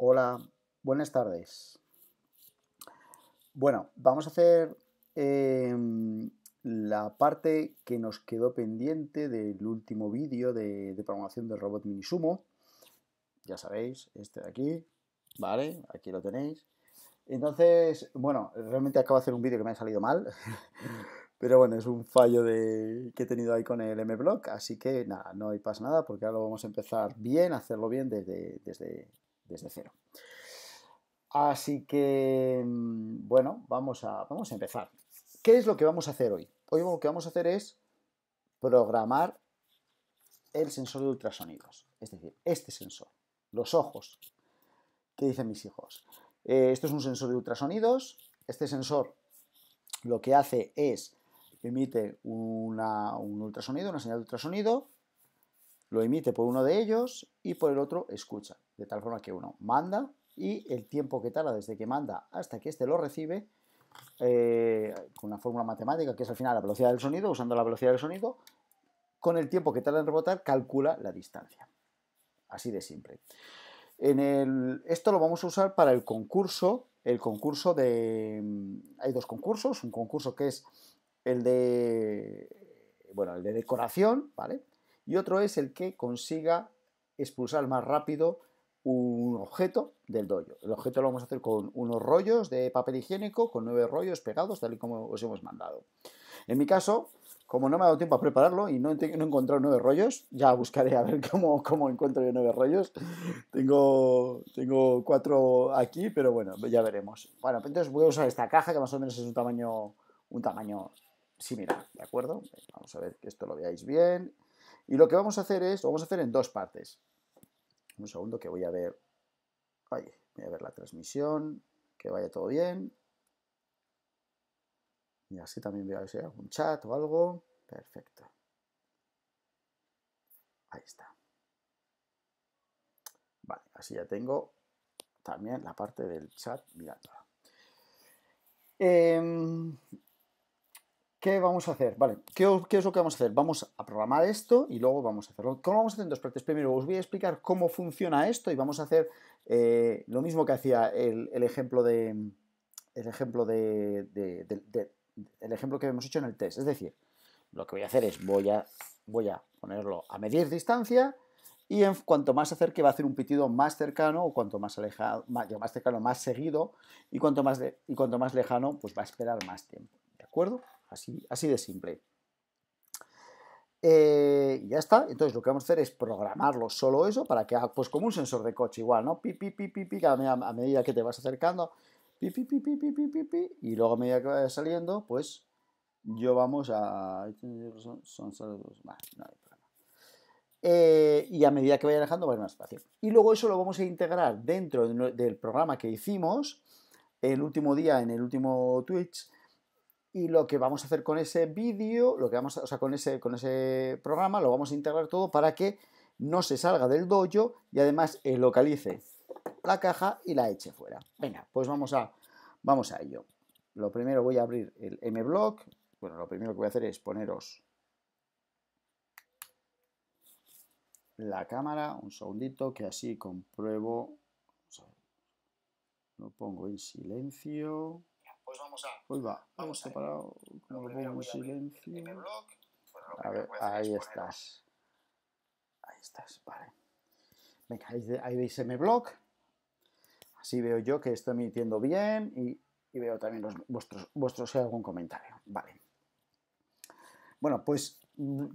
Hola, buenas tardes. Bueno, vamos a hacer em, la parte que nos quedó pendiente del último vídeo de, programación del robot mini sumo. Ya sabéis, este de aquí, ¿vale? Aquí lo tenéis. Entonces, bueno, realmente acabo de hacer un vídeo que me ha salido mal, pero bueno, es un fallo de, que he tenido ahí con el M-Block, así que nada, no pasa nada porque ahora lo vamos a empezar bien, hacerlo bien desde, desde desde cero. Así que, mm, bueno, vamos a, vamos a empezar. ¿Qué es lo que vamos a hacer hoy? Hoy lo que vamos a hacer es programar el sensor de ultrasonidos, es decir, este sensor, los ojos, ¿Qué dicen mis hijos. Eh, esto es un sensor de ultrasonidos, este sensor lo que hace es emite un ultrasonido, una señal de ultrasonido, lo emite por uno de ellos y por el otro escucha de tal forma que uno manda y el tiempo que tarda desde que manda hasta que éste lo recibe, eh, con una fórmula matemática que es al final la velocidad del sonido, usando la velocidad del sonido, con el tiempo que tarda en rebotar, calcula la distancia. Así de simple. En el, esto lo vamos a usar para el concurso. El concurso de. Hay dos concursos. Un concurso que es el de. Bueno, el de decoración, ¿vale? Y otro es el que consiga expulsar más rápido un objeto del dojo. El objeto lo vamos a hacer con unos rollos de papel higiénico, con nueve rollos pegados, tal y como os hemos mandado. En mi caso, como no me ha dado tiempo a prepararlo y no, he encontrado nueve rollos, ya buscaré a ver cómo, encuentro yo nueve rollos. Tengo, cuatro aquí, pero bueno, ya veremos. Bueno, pues entonces voy a usar esta caja que más o menos es un tamaño, un tamaño similar, ¿de acuerdo? Vamos a ver que esto lo veáis bien. Y lo que vamos a hacer es, lo vamos a hacer en dos partes. Un segundo que voy a ver. voy a ver la transmisión. Que vaya todo bien. Y así también ver si hay algún chat o algo. Perfecto. Ahí está. Vale, así ya tengo también la parte del chat mirándola. Em, ¿Qué vamos a hacer? Vale, ¿qué, es lo que vamos a hacer? Vamos a programar esto y luego vamos a hacerlo. ¿Cómo vamos a hacer en dos partes? Primero os voy a explicar cómo funciona esto y vamos a hacer eh, lo mismo que hacía el, ejemplo de. El ejemplo de, El ejemplo que hemos hecho en el test. Es decir, lo que voy a hacer es voy a, voy a ponerlo a medir distancia y en cuanto más acerque va a hacer un pitido más cercano o cuanto más alejado, más cercano, más seguido y cuanto más, y cuanto más lejano, pues va a esperar más tiempo. ¿De acuerdo? Así, de simple. Eh, y ya está. Entonces lo que vamos a hacer es programarlo solo eso para que haga, pues, como un sensor de coche igual, ¿no? Pi, pi, pi, pi, pi a, medida que te vas acercando, pi, pi, pi, pi, y luego a medida que vaya saliendo, pues yo vamos a... Eh, y a medida que vaya dejando va a ir más fácil. Y luego eso lo vamos a integrar dentro del programa que hicimos el último día, en el último Twitch, y lo que vamos a hacer con ese vídeo, lo que vamos o sea, con ese, con ese programa, lo vamos a integrar todo para que no se salga del dojo y además eh, localice la caja y la eche fuera. Venga, pues vamos a, vamos a ello. Lo primero voy a abrir el mBlock. Bueno, lo primero que voy a hacer es poneros la cámara, un segundito, que así compruebo. Lo pongo en silencio. Pues vamos a. Pues va, vamos a Como lo, ahí estás. Ahí estás, vale. Venga, ahí, veis mBlock. Así veo yo que estoy emitiendo bien y, veo también los, vuestros, vuestros eh, algún comentario. Vale. Bueno, pues,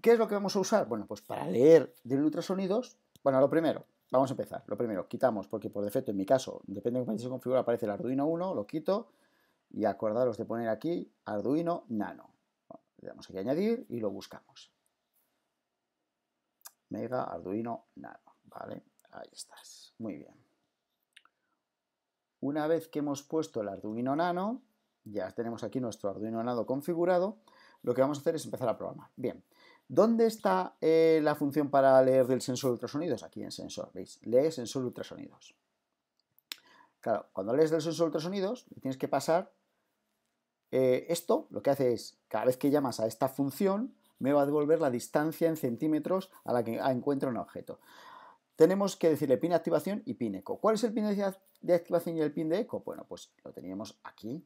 ¿qué es lo que vamos a usar? Bueno, pues para leer de ultrasonidos, bueno, lo primero, vamos a empezar. Lo primero, quitamos, porque por defecto, en mi caso, depende de cómo se configura, aparece el Arduino 1, lo quito, y acordaros de poner aquí Arduino Nano. le damos aquí a añadir y lo buscamos. Mega Arduino Nano, ¿vale? Ahí estás, muy bien. Una vez que hemos puesto el Arduino Nano, ya tenemos aquí nuestro Arduino Nano configurado, lo que vamos a hacer es empezar a programar. Bien, ¿dónde está eh, la función para leer del sensor de ultrasonidos? Aquí en sensor, ¿veis? Lee sensor de ultrasonidos. Claro, cuando lees del sensor de ultrasonidos, tienes que pasar eh, esto lo que hace es, cada vez que llamas a esta función, me va a devolver la distancia en centímetros a la que encuentro un objeto. Tenemos que decirle pin de activación y pin eco. ¿Cuál es el pin de activación y el pin de eco? Bueno, pues lo teníamos aquí.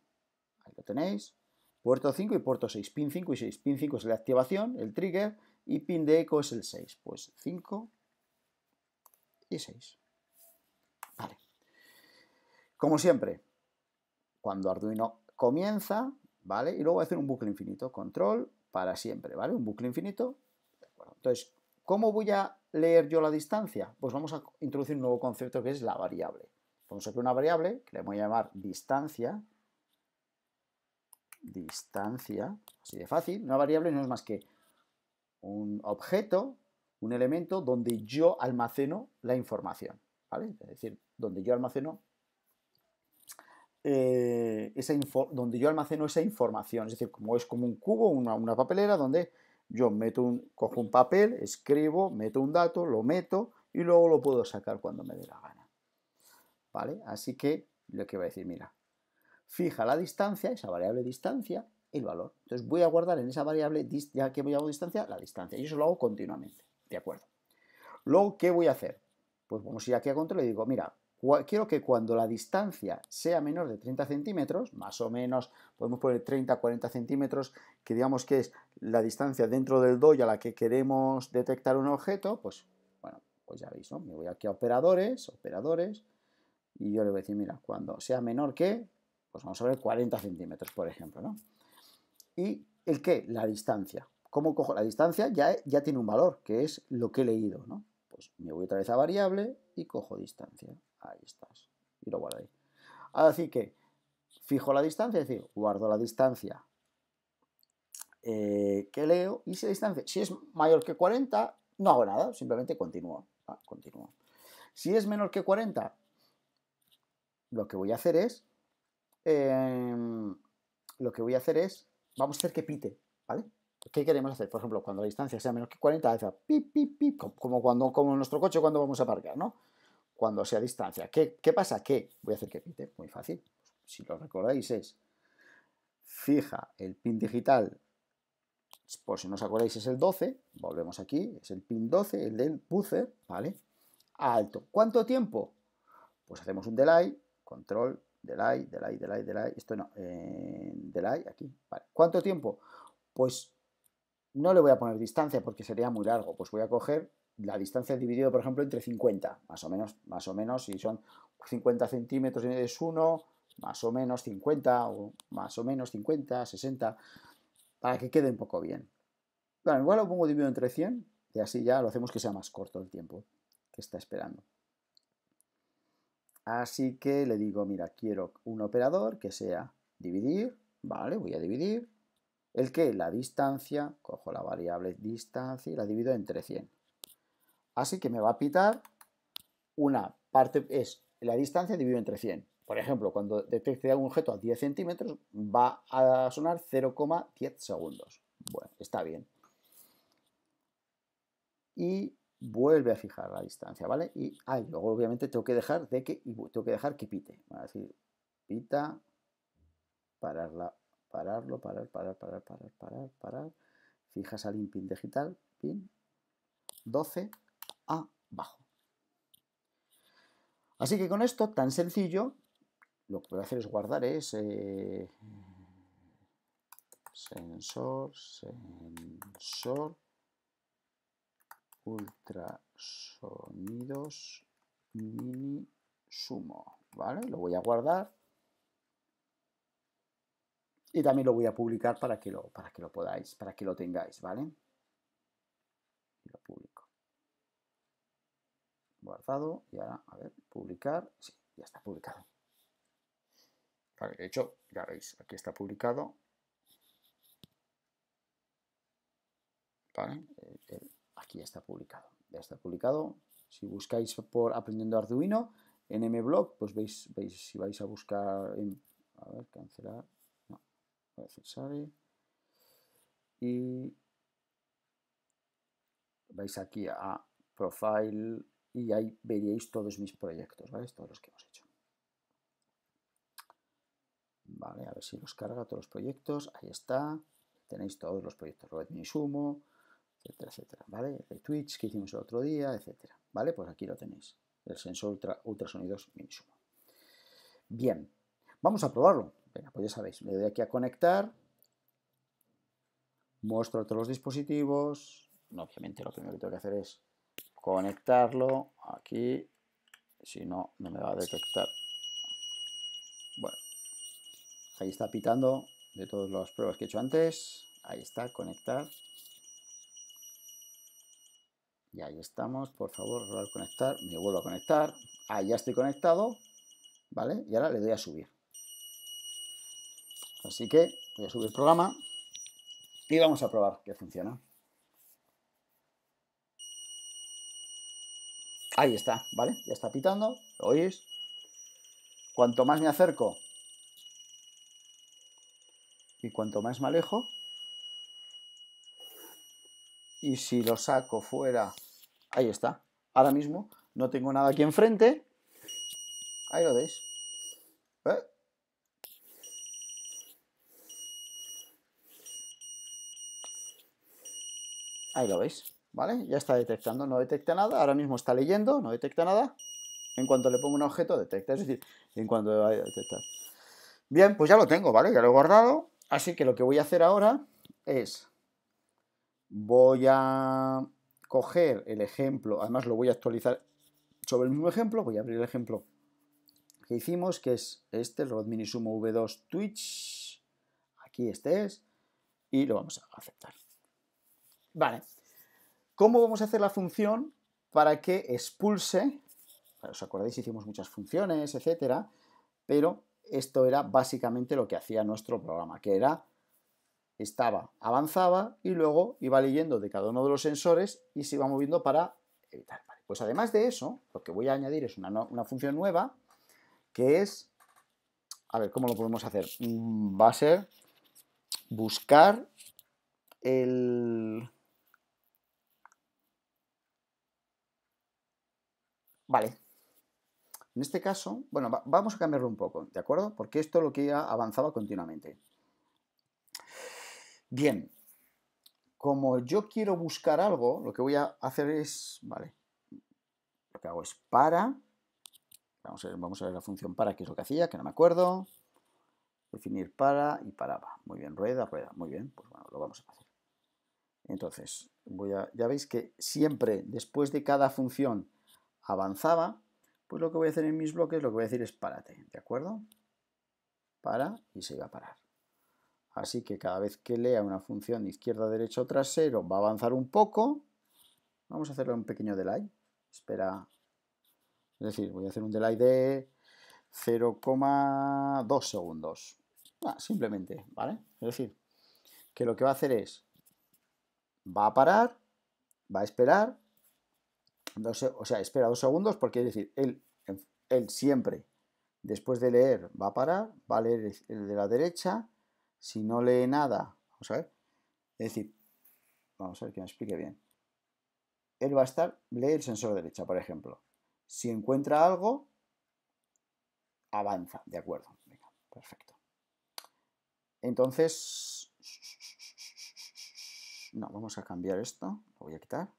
Ahí lo tenéis. Puerto 5 y puerto 6. Pin 5 y 6. Pin 5 es la activación, el trigger, y pin de eco es el 6. Pues 5 y 6. Vale. Como siempre, cuando Arduino comienza, ¿vale? Y luego voy a hacer un bucle infinito, control para siempre, ¿vale? Un bucle infinito. Entonces, ¿cómo voy a leer yo la distancia? Pues vamos a introducir un nuevo concepto que es la variable. Vamos a crear una variable que le voy a llamar distancia. Distancia, así de fácil. Una variable no es más que un objeto, un elemento donde yo almaceno la información, ¿vale? Es decir, donde yo almaceno eh, donde yo almaceno esa información. Es decir, como es como un cubo, una, una papelera, donde yo meto un, cojo un papel, escribo, meto un dato, lo meto y luego lo puedo sacar cuando me dé la gana. ¿Vale? Así que lo que voy a decir, mira, fija la distancia, esa variable distancia, el valor. Entonces voy a guardar en esa variable, ya que voy a distancia, la distancia. Y eso lo hago continuamente. ¿De acuerdo? Luego, ¿qué voy a hacer? Pues vamos a ir aquí a control y digo, mira, quiero que cuando la distancia sea menor de 30 centímetros, más o menos podemos poner 30, 40 centímetros, que digamos que es la distancia dentro del doy a la que queremos detectar un objeto, pues bueno, pues ya veis, ¿no? Me voy aquí a operadores, operadores, y yo le voy a decir, mira, cuando sea menor que, pues vamos a ver 40 centímetros, por ejemplo, ¿no? ¿Y el qué? La distancia. ¿Cómo cojo la distancia? Ya, ya tiene un valor, que es lo que he leído, ¿no? Pues me voy otra vez a variable y cojo distancia ahí estás, y lo guardo ahí. Así que fijo la distancia, es decir, guardo la distancia eh, que leo y si la distancia, si es mayor que 40, no hago nada, simplemente continúo. Ah, continúo. Si es menor que 40, lo que voy a hacer es, em, lo que voy a hacer es, vamos a hacer que pite, ¿vale? ¿Qué queremos hacer? Por ejemplo, cuando la distancia sea menor que 40, hace pip, pip, pip, como, cuando, como en nuestro coche cuando vamos a aparcar, ¿no? cuando sea distancia. ¿Qué, pasa? ¿Qué? voy a hacer que pite. muy fácil. Si lo recordáis es, fija el pin digital, por si no os acordáis es el 12, volvemos aquí, es el pin 12, el del buzzer, ¿vale? Alto. ¿Cuánto tiempo? Pues hacemos un delay, control, delay, delay, delay, delay, esto no, delay, aquí, ¿Cuánto tiempo? Pues no le voy a poner distancia porque sería muy largo, pues voy a coger la distancia es dividido, por ejemplo, entre 50, más o menos, más o menos, si son 50 centímetros es 1, más o menos 50, o más o menos 50, 60, para que quede un poco bien. Bueno, igual lo pongo dividido entre 100 y así ya lo hacemos que sea más corto el tiempo que está esperando. Así que le digo, mira, quiero un operador que sea dividir, vale, voy a dividir. ¿El que La distancia, cojo la variable distancia y la divido entre 100. Así que me va a pitar una parte, es la distancia dividida entre 100. Por ejemplo, cuando detecte algún objeto a 10 centímetros, va a sonar 0,10 segundos. Bueno, está bien. Y vuelve a fijar la distancia, ¿vale? Y ah, luego obviamente tengo que dejar de que y tengo que dejar que pite. pita, pararla, pararlo, parar, parar, parar, parar, parar, parar. Fijas al pin digital, pin, 12, abajo. Así que con esto tan sencillo, lo que voy a hacer es guardar ese sensor, sensor, ultrasonidos, mini sumo, ¿vale? Lo voy a guardar y también lo voy a publicar para que lo, para que lo podáis, para que lo tengáis, ¿vale? guardado y ahora, a ver, publicar, sí, ya está publicado. de hecho, ya veis, aquí está publicado. aquí ya está publicado, ya está publicado. Si buscáis por aprendiendo Arduino en mblog, pues veis, veis si vais a buscar, en, a ver, cancelar, no, voy sale. Y vais aquí a profile y ahí veríais todos mis proyectos, ¿vale? Todos los que hemos hecho. Vale, a ver si los carga todos los proyectos. Ahí está. Tenéis todos los proyectos. Red Minisumo, etcétera, etcétera. ¿Vale? El Twitch que hicimos el otro día, etcétera. ¿Vale? Pues aquí lo tenéis. El sensor ultrasonidos Minisumo. Bien. Vamos a probarlo. Venga, pues ya sabéis. me doy aquí a conectar. Muestro todos los dispositivos. obviamente lo primero que tengo que hacer es conectarlo aquí, si no, no me va a detectar. Bueno, ahí está pitando de todas las pruebas que he hecho antes. Ahí está, conectar. Y ahí estamos, por favor, conectar. Me vuelvo a conectar. Ahí ya estoy conectado, ¿vale? Y ahora le doy a subir. Así que voy a subir el programa y vamos a probar que funciona. Ahí está, ¿vale? Ya está pitando, ¿lo oís? Cuanto más me acerco y cuanto más me alejo, y si lo saco fuera, ahí está. Ahora mismo no tengo nada aquí enfrente. Ahí lo veis. ¿Eh? Ahí lo veis. ¿Vale? Ya está detectando, no detecta nada, ahora mismo está leyendo, no detecta nada. En cuanto le pongo un objeto, detecta, es decir, en cuanto vaya a detectar. Bien, pues ya lo tengo, ¿vale? Ya lo he guardado. Así que lo que voy a hacer ahora es, voy a coger el ejemplo, además lo voy a actualizar sobre el mismo ejemplo, voy a abrir el ejemplo que hicimos, que es este, el Rod Minisumo V2 Twitch, aquí este es, y lo vamos a aceptar. Vale, ¿Cómo vamos a hacer la función para que expulse? Os acordáis, hicimos muchas funciones, etcétera, pero esto era básicamente lo que hacía nuestro programa, que era estaba, avanzaba y luego iba leyendo de cada uno de los sensores y se iba moviendo para evitar. pues además de eso, lo que voy a añadir es una, una función nueva que es, a ver, ¿cómo lo podemos hacer? Mm, va a ser buscar el, Vale. En este caso, bueno, vamos a cambiarlo un poco, ¿de acuerdo? Porque esto lo que ya avanzaba continuamente. Bien, como yo quiero buscar algo, lo que voy a hacer es, vale, lo que hago es para, vamos a ver, vamos a la función para, que es lo que hacía, que no me acuerdo, definir para y paraba. Muy bien, rueda, rueda, muy bien, pues bueno, lo vamos a hacer. Entonces, voy ya veis que siempre después de cada función avanzaba, pues lo que voy a hacer en mis bloques, lo que voy a decir es párate, ¿de acuerdo? Para y se iba a parar. Así que cada vez que lea una función izquierda, derecha o trasero, va a avanzar un poco. Vamos a hacerle un pequeño delay. Espera. Es decir, voy a hacer un delay de 0,2 segundos. Ah, simplemente, ¿vale? Es decir, que lo que va a hacer es, va a parar, va a esperar, o sea, espera dos segundos porque es decir, él, siempre, después de leer, va a parar, va a leer el de la derecha, si no lee nada, vamos a ver, es decir, vamos a ver que me explique bien. Él va a estar, lee el sensor de derecha, por ejemplo. Si encuentra algo, avanza, de acuerdo. Venga, perfecto. Entonces, no, vamos a cambiar esto, lo voy a quitar,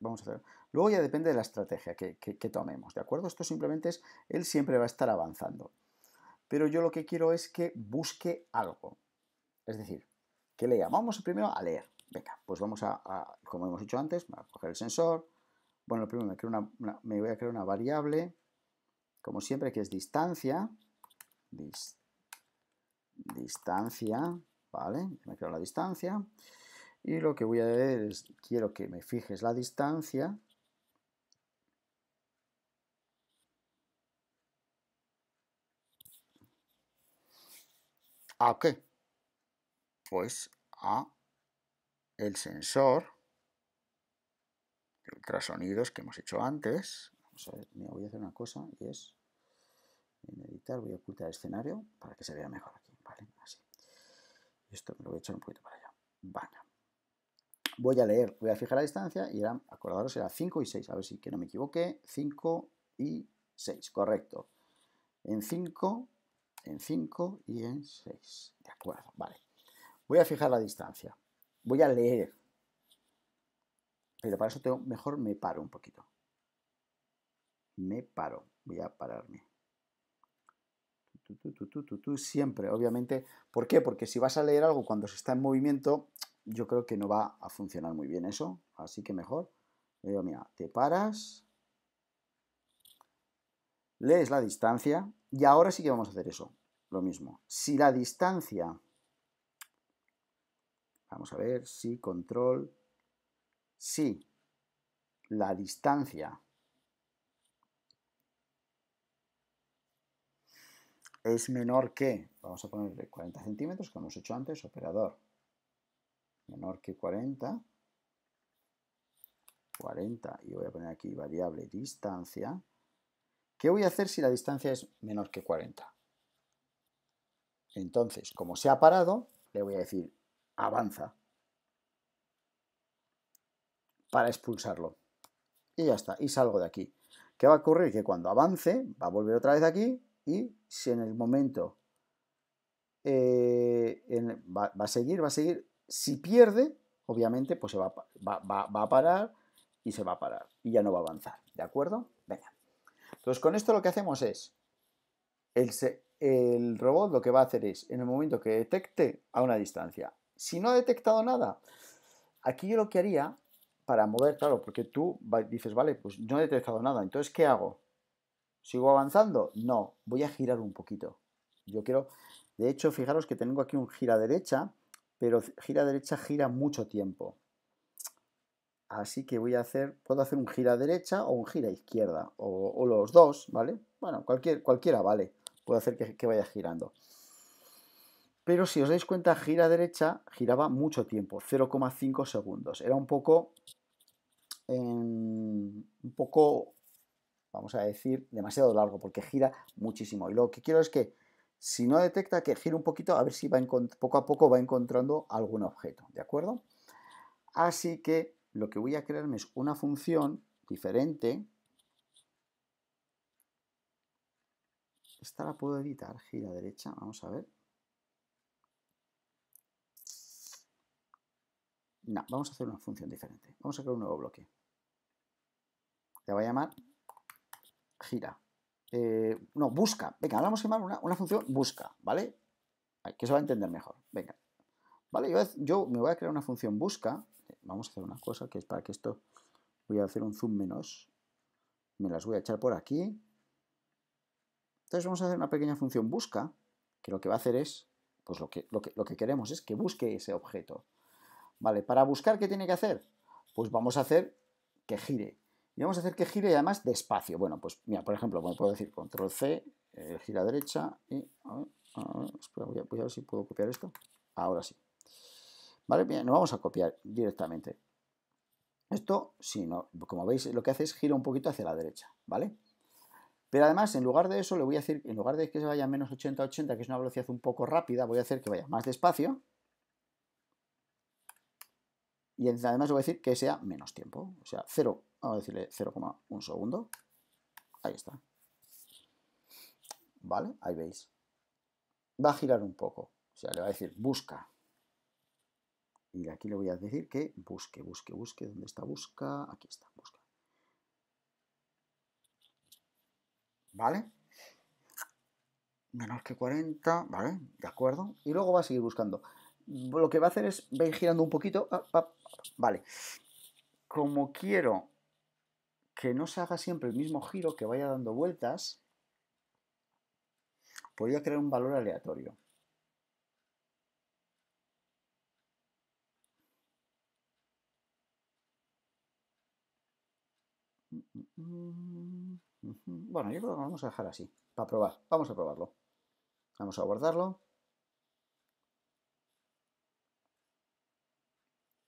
vamos a hacer Luego ya depende de la estrategia que, tomemos, ¿de acuerdo? Esto simplemente es, él siempre va a estar avanzando. Pero yo lo que quiero es que busque algo. Es decir, que lea. Vamos primero a leer. Venga, pues vamos a, como hemos dicho antes, a coger el sensor. Bueno, primero me, voy a crear una variable, como siempre, que es distancia. distancia, ¿vale? Me creo la distancia. Y lo que voy a hacer es, quiero que me fijes la distancia ¿A qué? Pues a el sensor de ultrasonidos que hemos hecho antes. Vamos a ver, mira, voy a hacer una cosa y es en editar, voy a ocultar el escenario para que se vea mejor aquí, ¿vale? Así. Esto me lo voy a echar un poquito para allá. Voy a leer, voy a fijar la distancia y era, acordaros, era 5 y 6, a ver si que no me equivoqué, 5 y 6, correcto. En 5 en 5 y en 6. De acuerdo, vale. Voy a fijar la distancia. Voy a leer. Pero para eso tengo, mejor me paro un poquito. Me paro. Voy a pararme. Tú, tú, tú, siempre, obviamente. ¿Por qué? Porque si vas a leer algo cuando se está en movimiento, yo creo que no va a funcionar muy bien eso. Así que mejor. mira, te paras, lees la distancia, y ahora sí que vamos a hacer eso, lo mismo. Si la distancia, vamos a ver, si control, si la distancia es menor que, vamos a ponerle 40 centímetros, que hemos hecho antes, operador, menor que 40, 40, y voy a poner aquí variable distancia, ¿Qué voy a hacer si la distancia es menor que 40? Entonces, como se ha parado, le voy a decir avanza para expulsarlo. Y ya está, y salgo de aquí. ¿Qué va a ocurrir? Que cuando avance, va a volver otra vez aquí y si en el momento eh, va, a seguir, va a seguir. Si pierde, obviamente, pues se va a parar y se va a parar y ya no va a avanzar. ¿De acuerdo? Entonces, con esto lo que hacemos es, el, robot lo que va a hacer es, en el momento que detecte a una distancia, si no ha detectado nada, aquí yo lo que haría para mover, claro, porque tú dices, vale, pues no he detectado nada, entonces, ¿qué hago? ¿Sigo avanzando? No, voy a girar un poquito. Yo quiero, de hecho, fijaros que tengo aquí un gira derecha, pero gira derecha gira mucho tiempo. Así que voy a hacer, puedo hacer un gira derecha o un gira izquierda, o, los dos, ¿vale? Bueno, cualquiera vale, puedo hacer que, vaya girando. Pero si os dais cuenta, gira derecha giraba mucho tiempo, 0,5 segundos. Era un poco, em, un poco, vamos a decir, demasiado largo, porque gira muchísimo. Y lo que quiero es que, si no detecta que gira un poquito, a ver si va poco a poco va encontrando algún objeto, ¿de acuerdo? Así que lo que voy a crearme es una función diferente. Esta la puedo editar, gira derecha, vamos a ver. No, vamos a hacer una función diferente. Vamos a crear un nuevo bloque. La voy a llamar gira. Eh, no, busca. Venga, ahora vamos a llamar una, función busca, ¿vale? que se va a entender mejor. Venga. Vale, yo, yo me voy a crear una función busca vamos a hacer una cosa que es para que esto, voy a hacer un zoom menos, me las voy a echar por aquí. Entonces vamos a hacer una pequeña función busca, que lo que va a hacer es, pues lo que, lo que, queremos es que busque ese objeto. Vale, para buscar, ¿qué tiene que hacer? Pues vamos a hacer que gire. Y vamos a hacer que gire además despacio. Bueno, pues mira, por ejemplo, puedo decir control C, eh, gira derecha y... voy a ver si puedo copiar esto. Ahora sí. ¿Vale? Bien, vamos a copiar directamente. Esto, si no, como veis, lo que hace es gira un poquito hacia la derecha, ¿vale? Pero además, en lugar de eso, le voy a decir, en lugar de que se vaya a menos 80-80, que es una velocidad un poco rápida, voy a hacer que vaya más despacio. Y además le voy a decir que sea menos tiempo, o sea, 0, vamos a decirle 0,1 segundo. Ahí está. ¿Vale? Ahí veis. Va a girar un poco, o sea, le va a decir busca, y aquí le voy a decir que busque, busque, busque. ¿Dónde está busca? Aquí está, busca. ¿Vale? Menos que 40, ¿vale? De acuerdo. Y luego va a seguir buscando. Lo que va a hacer es, ir girando un poquito. Ah, ah, vale. Como quiero que no se haga siempre el mismo giro, que vaya dando vueltas, a crear un valor aleatorio. Bueno, yo creo que lo vamos a dejar así, para probar. Vamos a probarlo. Vamos a guardarlo.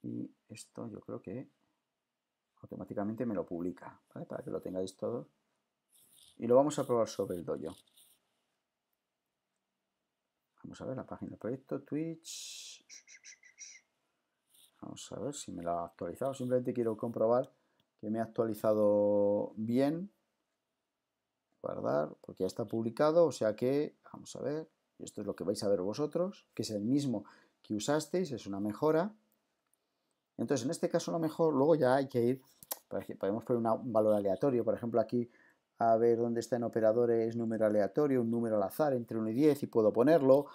Y esto yo creo que automáticamente me lo publica, Para que lo tengáis todo. Y lo vamos a probar sobre el dojo. Vamos a ver la página del proyecto, Twitch. Vamos a ver si me la ha actualizado. Simplemente quiero comprobar que me ha actualizado bien. Guardar, porque ya está publicado, o sea que, vamos a ver, esto es lo que vais a ver vosotros, que es el mismo que usasteis, es una mejora. Entonces, en este caso, a lo mejor luego ya hay que ir, pues, podemos poner un valor aleatorio, por ejemplo, aquí a ver dónde está en operadores número aleatorio, un número al azar entre 1 y 10 y puedo ponerlo,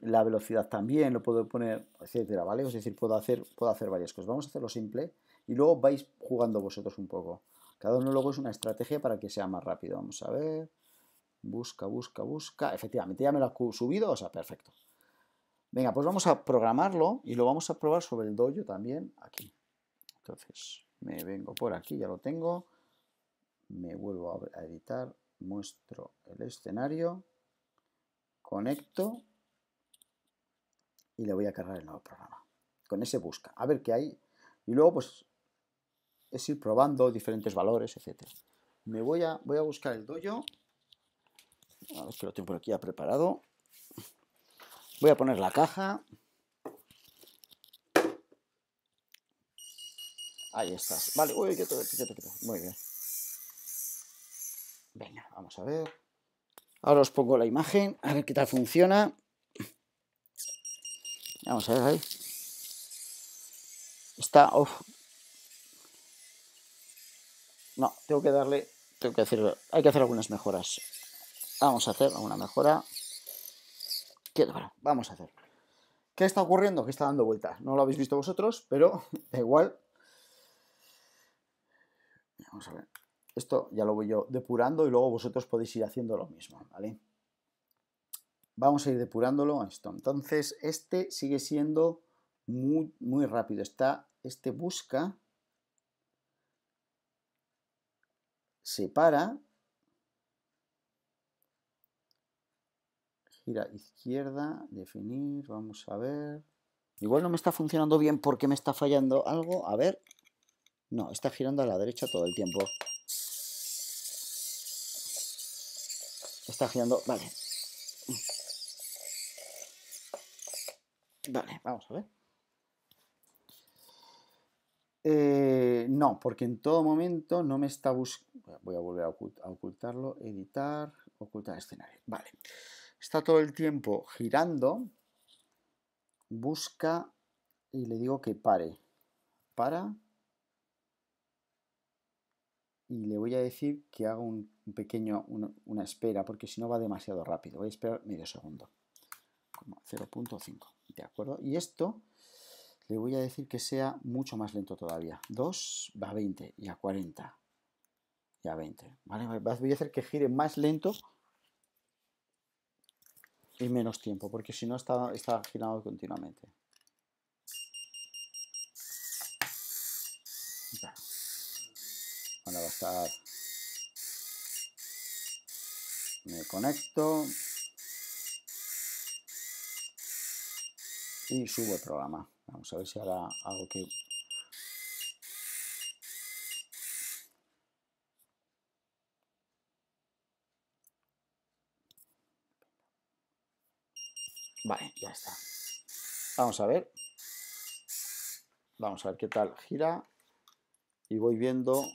la velocidad también lo puedo poner, etcétera, ¿vale? Es decir, puedo hacer, puedo hacer varias cosas. Vamos a hacerlo simple y luego vais jugando vosotros un poco. Cada uno luego es una estrategia para que sea más rápido. Vamos a ver. Busca, busca, busca. Efectivamente, ya me lo ha subido, o sea, perfecto. Venga, pues vamos a programarlo y lo vamos a probar sobre el dojo también aquí. Entonces, me vengo por aquí, ya lo tengo. Me vuelvo a editar, muestro el escenario, conecto y le voy a cargar el nuevo programa. Con ese busca, a ver qué hay. Y luego, pues, es ir probando diferentes valores, etc. Me voy a, voy a buscar el dojo. A ver que lo tengo por aquí ya preparado. Voy a poner la caja. Ahí estás. Vale, uy, Muy bien. Venga, vamos a ver. Ahora os pongo la imagen, a ver qué tal funciona. Vamos a ver ahí. Está, uf, no, tengo que darle, tengo que hacer, hay que hacer algunas mejoras. Vamos a hacer alguna mejora. vamos a hacer. ¿Qué está ocurriendo? Que está dando vueltas. No lo habéis visto vosotros, pero da igual. Vamos a ver. Esto ya lo voy yo depurando y luego vosotros podéis ir haciendo lo mismo, ¿vale? Vamos a ir depurándolo esto. Entonces, este sigue siendo muy, muy rápido. Está, este busca separa, gira izquierda, definir, vamos a ver. Igual no me está funcionando bien porque me está fallando algo. A ver. No, está girando a la derecha todo el tiempo. Está girando. Vale. Vale, vamos a ver. Eh, no, porque en todo momento no me está buscando. Voy a volver a, ocultarlo, editar, ocultar escenario. Vale. Está todo el tiempo girando. Busca y le digo que pare. Para. Y le voy a decir que haga un pequeño, una espera, porque si no va demasiado rápido. Voy a esperar medio segundo. Como 0.5. ¿De acuerdo? Y esto le voy a decir que sea mucho más lento todavía. 2 va a 20 y a 40 y a 20. ¿vale? Voy a hacer que gire más lento y menos tiempo, porque si no está, está girando continuamente. Ahora va a estar... Me conecto. Y subo el programa. Vamos a ver si ahora hago que... Vale, ya está. Vamos a ver. Vamos a ver qué tal gira. Y voy viendo...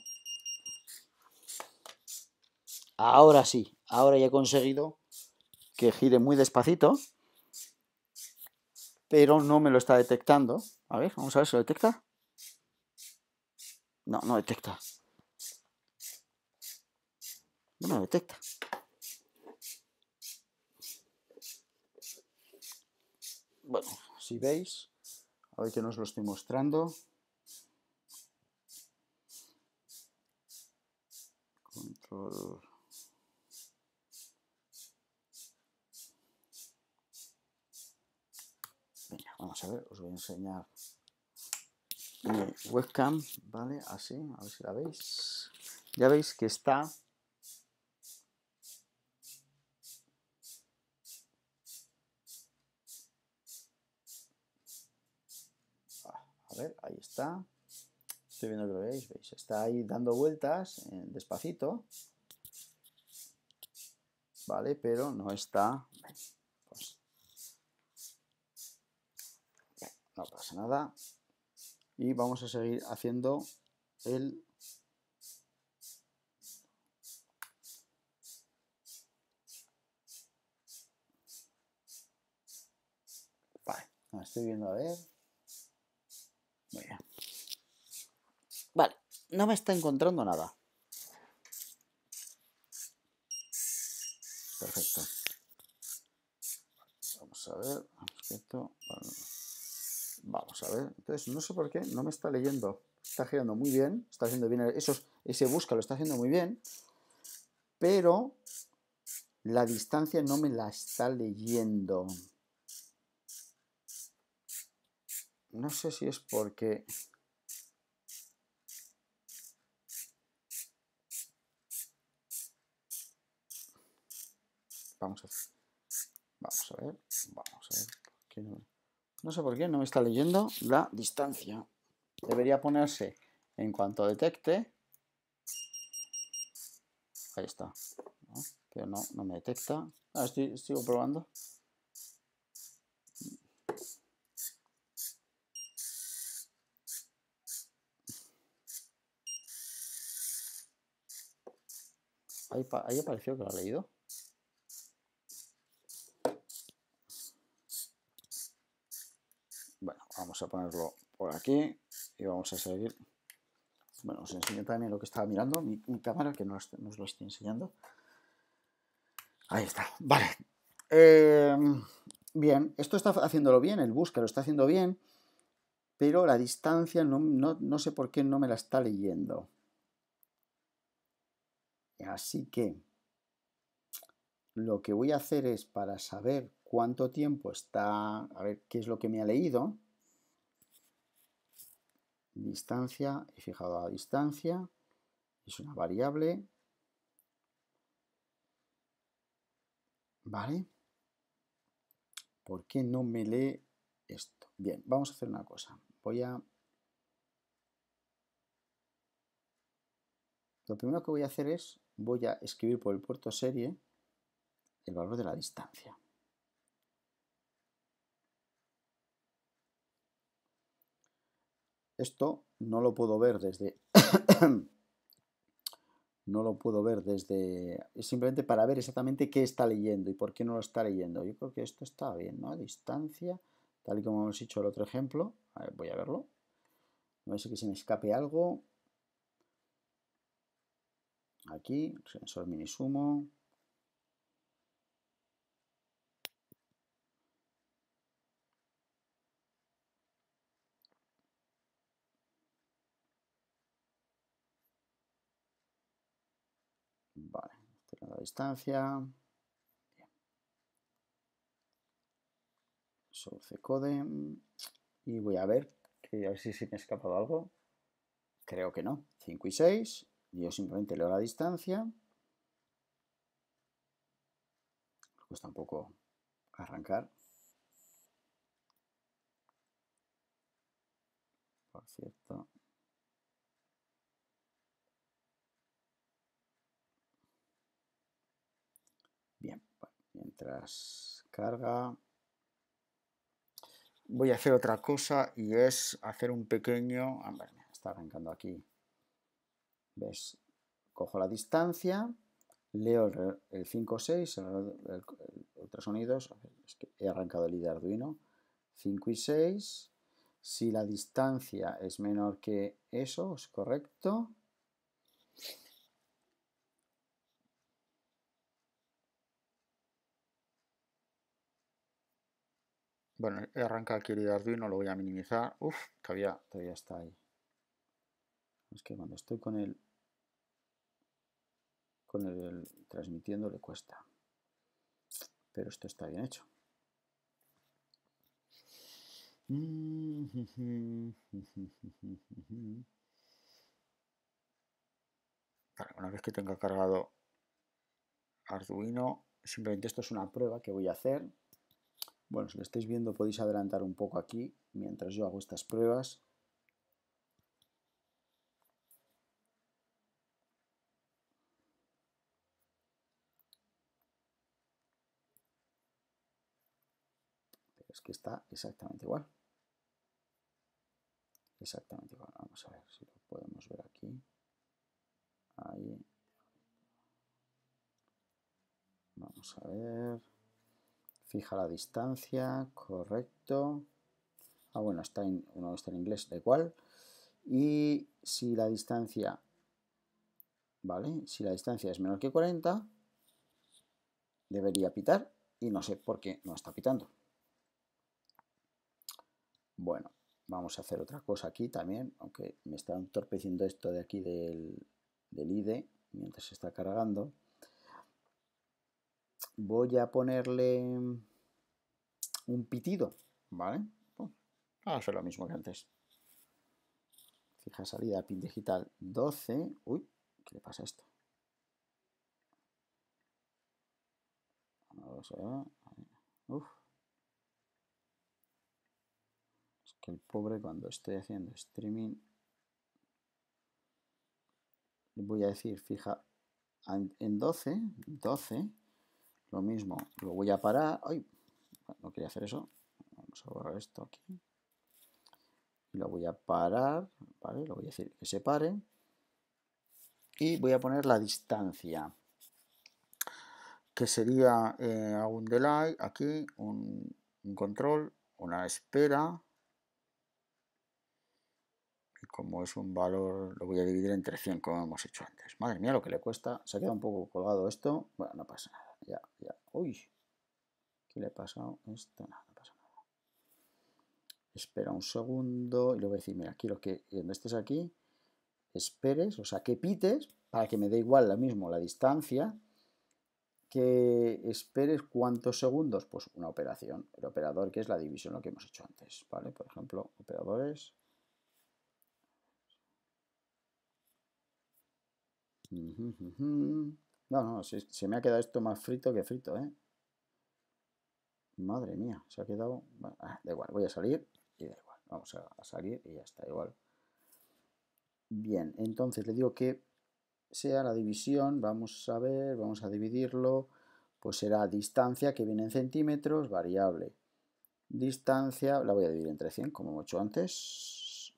Ahora sí, ahora ya he conseguido que gire muy despacito pero no me lo está detectando. A ver, vamos a ver si lo detecta. No, no detecta. No me lo detecta. Bueno, si veis, a ver que no os lo estoy mostrando. Control. Vamos a ver, os voy a enseñar mi webcam, ¿vale? Así, a ver si la veis. Ya veis que está ah, A ver, ahí está. Estoy viendo que lo veis, veis. Está ahí dando vueltas eh, despacito. Vale, pero no está... pasa nada. Y vamos a seguir haciendo el... Vale, me estoy viendo a ver. Muy bien. Vale, no me está encontrando nada. Perfecto. Vamos a ver, esto Vamos a ver. Entonces, no sé por qué, no me está leyendo. Está girando muy bien. Está haciendo bien. Eso, ese busca lo está haciendo muy bien. Pero la distancia no me la está leyendo. No sé si es porque... Vamos a ver. Vamos a ver. Vamos a ver. qué no sé por qué no me está leyendo la distancia. Debería ponerse en cuanto detecte. Ahí está. ¿no? Pero no, no me detecta. Ah, estoy, sigo probando. Ahí, ahí apareció que lo ha leído. vamos a ponerlo por aquí y vamos a seguir. Bueno, os enseño también lo que estaba mirando, mi, cámara, que no os, lo estoy enseñando. Ahí está, vale. Em, bien, esto está haciéndolo bien, el búsqueda lo está haciendo bien, pero la distancia no, no sé por qué no me la está leyendo. Así que lo que voy a hacer es para saber cuánto tiempo está, a ver qué es lo que me ha leído, distancia, he fijado la distancia, es una variable, ¿vale? ¿Por qué no me lee esto? Bien, vamos a hacer una cosa, voy a... Lo primero que voy a hacer es, voy a escribir por el puerto serie el valor de la distancia. Esto no lo puedo ver desde... no lo puedo ver desde... Es simplemente para ver exactamente qué está leyendo y por qué no lo está leyendo. Yo creo que esto está bien, ¿no? A Distancia, tal y como hemos dicho el otro ejemplo. A ver, voy a verlo. No sé que se me escape algo. Aquí, sensor mini sumo, la distancia. code. Y voy a ver, que a ver si se me ha escapado algo. Creo que no. 5 y 6. Yo simplemente leo la distancia. Me cuesta un poco arrancar. Por cierto, mientras carga. Voy a hacer otra cosa y es hacer un pequeño... A ver, está arrancando aquí. ¿Ves? Cojo la distancia, leo el, 5, 6, el, el, he arrancado el ID Arduino. 5 y 6. Si la distancia es menor que eso, es correcto. Bueno, he arrancado aquí el Arduino, lo voy a minimizar. Uf, todavía, todavía está ahí. Es que cuando estoy con el, con el, transmitiendo le cuesta. Pero esto está bien hecho. una vez que tenga cargado Arduino, simplemente esto es una prueba que voy a hacer bueno, si lo estáis viendo podéis adelantar un poco aquí mientras yo hago estas pruebas. es que está exactamente igual. Exactamente igual. Vamos a ver si lo podemos ver aquí. Ahí. Vamos a ver fija la distancia, correcto. Ah, bueno, está en, uno está en inglés, da igual. Y si la distancia, ¿vale? Si la distancia es menor que 40, debería pitar y no sé por qué no está pitando. Bueno, vamos a hacer otra cosa aquí también, aunque me está entorpeciendo esto de aquí del, del IDE mientras se está cargando voy a ponerle un pitido, ¿vale? Vamos a hacer lo mismo que antes. Fija salida, pin digital 12. Uy, ¿qué le pasa a esto? Es que el pobre cuando estoy haciendo streaming... Le voy a decir, fija en 12, 12, lo mismo, lo voy a parar. No quería hacer eso. Vamos a borrar esto aquí. Lo voy a parar, Lo voy a decir que se pare. Y voy a poner la distancia, que sería un eh, delay, aquí un, control, una espera, y como es un valor, lo voy a dividir entre 100 como hemos hecho antes. Madre mía, lo que le cuesta. Se ha quedado un poco colgado esto. Bueno, no pasa nada ya, ya. Uy, ¿qué le ha pasado? Esto pasa nada. Espera un segundo y luego decir, mira, quiero que cuando estés aquí, esperes, o sea, que pites, para que me dé igual lo mismo la distancia, que esperes cuántos segundos, pues una operación, el operador que es la división, lo que hemos hecho antes, ¿vale? Por ejemplo, operadores. No, no, se, me ha quedado esto más frito que frito, ¿eh? Madre mía, se ha quedado... Ah, da igual, voy a salir y da igual. Vamos a, salir y ya está, igual. Bien, entonces le digo que sea la división, vamos a ver, vamos a dividirlo, pues será distancia que viene en centímetros, variable. Distancia, la voy a dividir entre 100, como hemos hecho antes.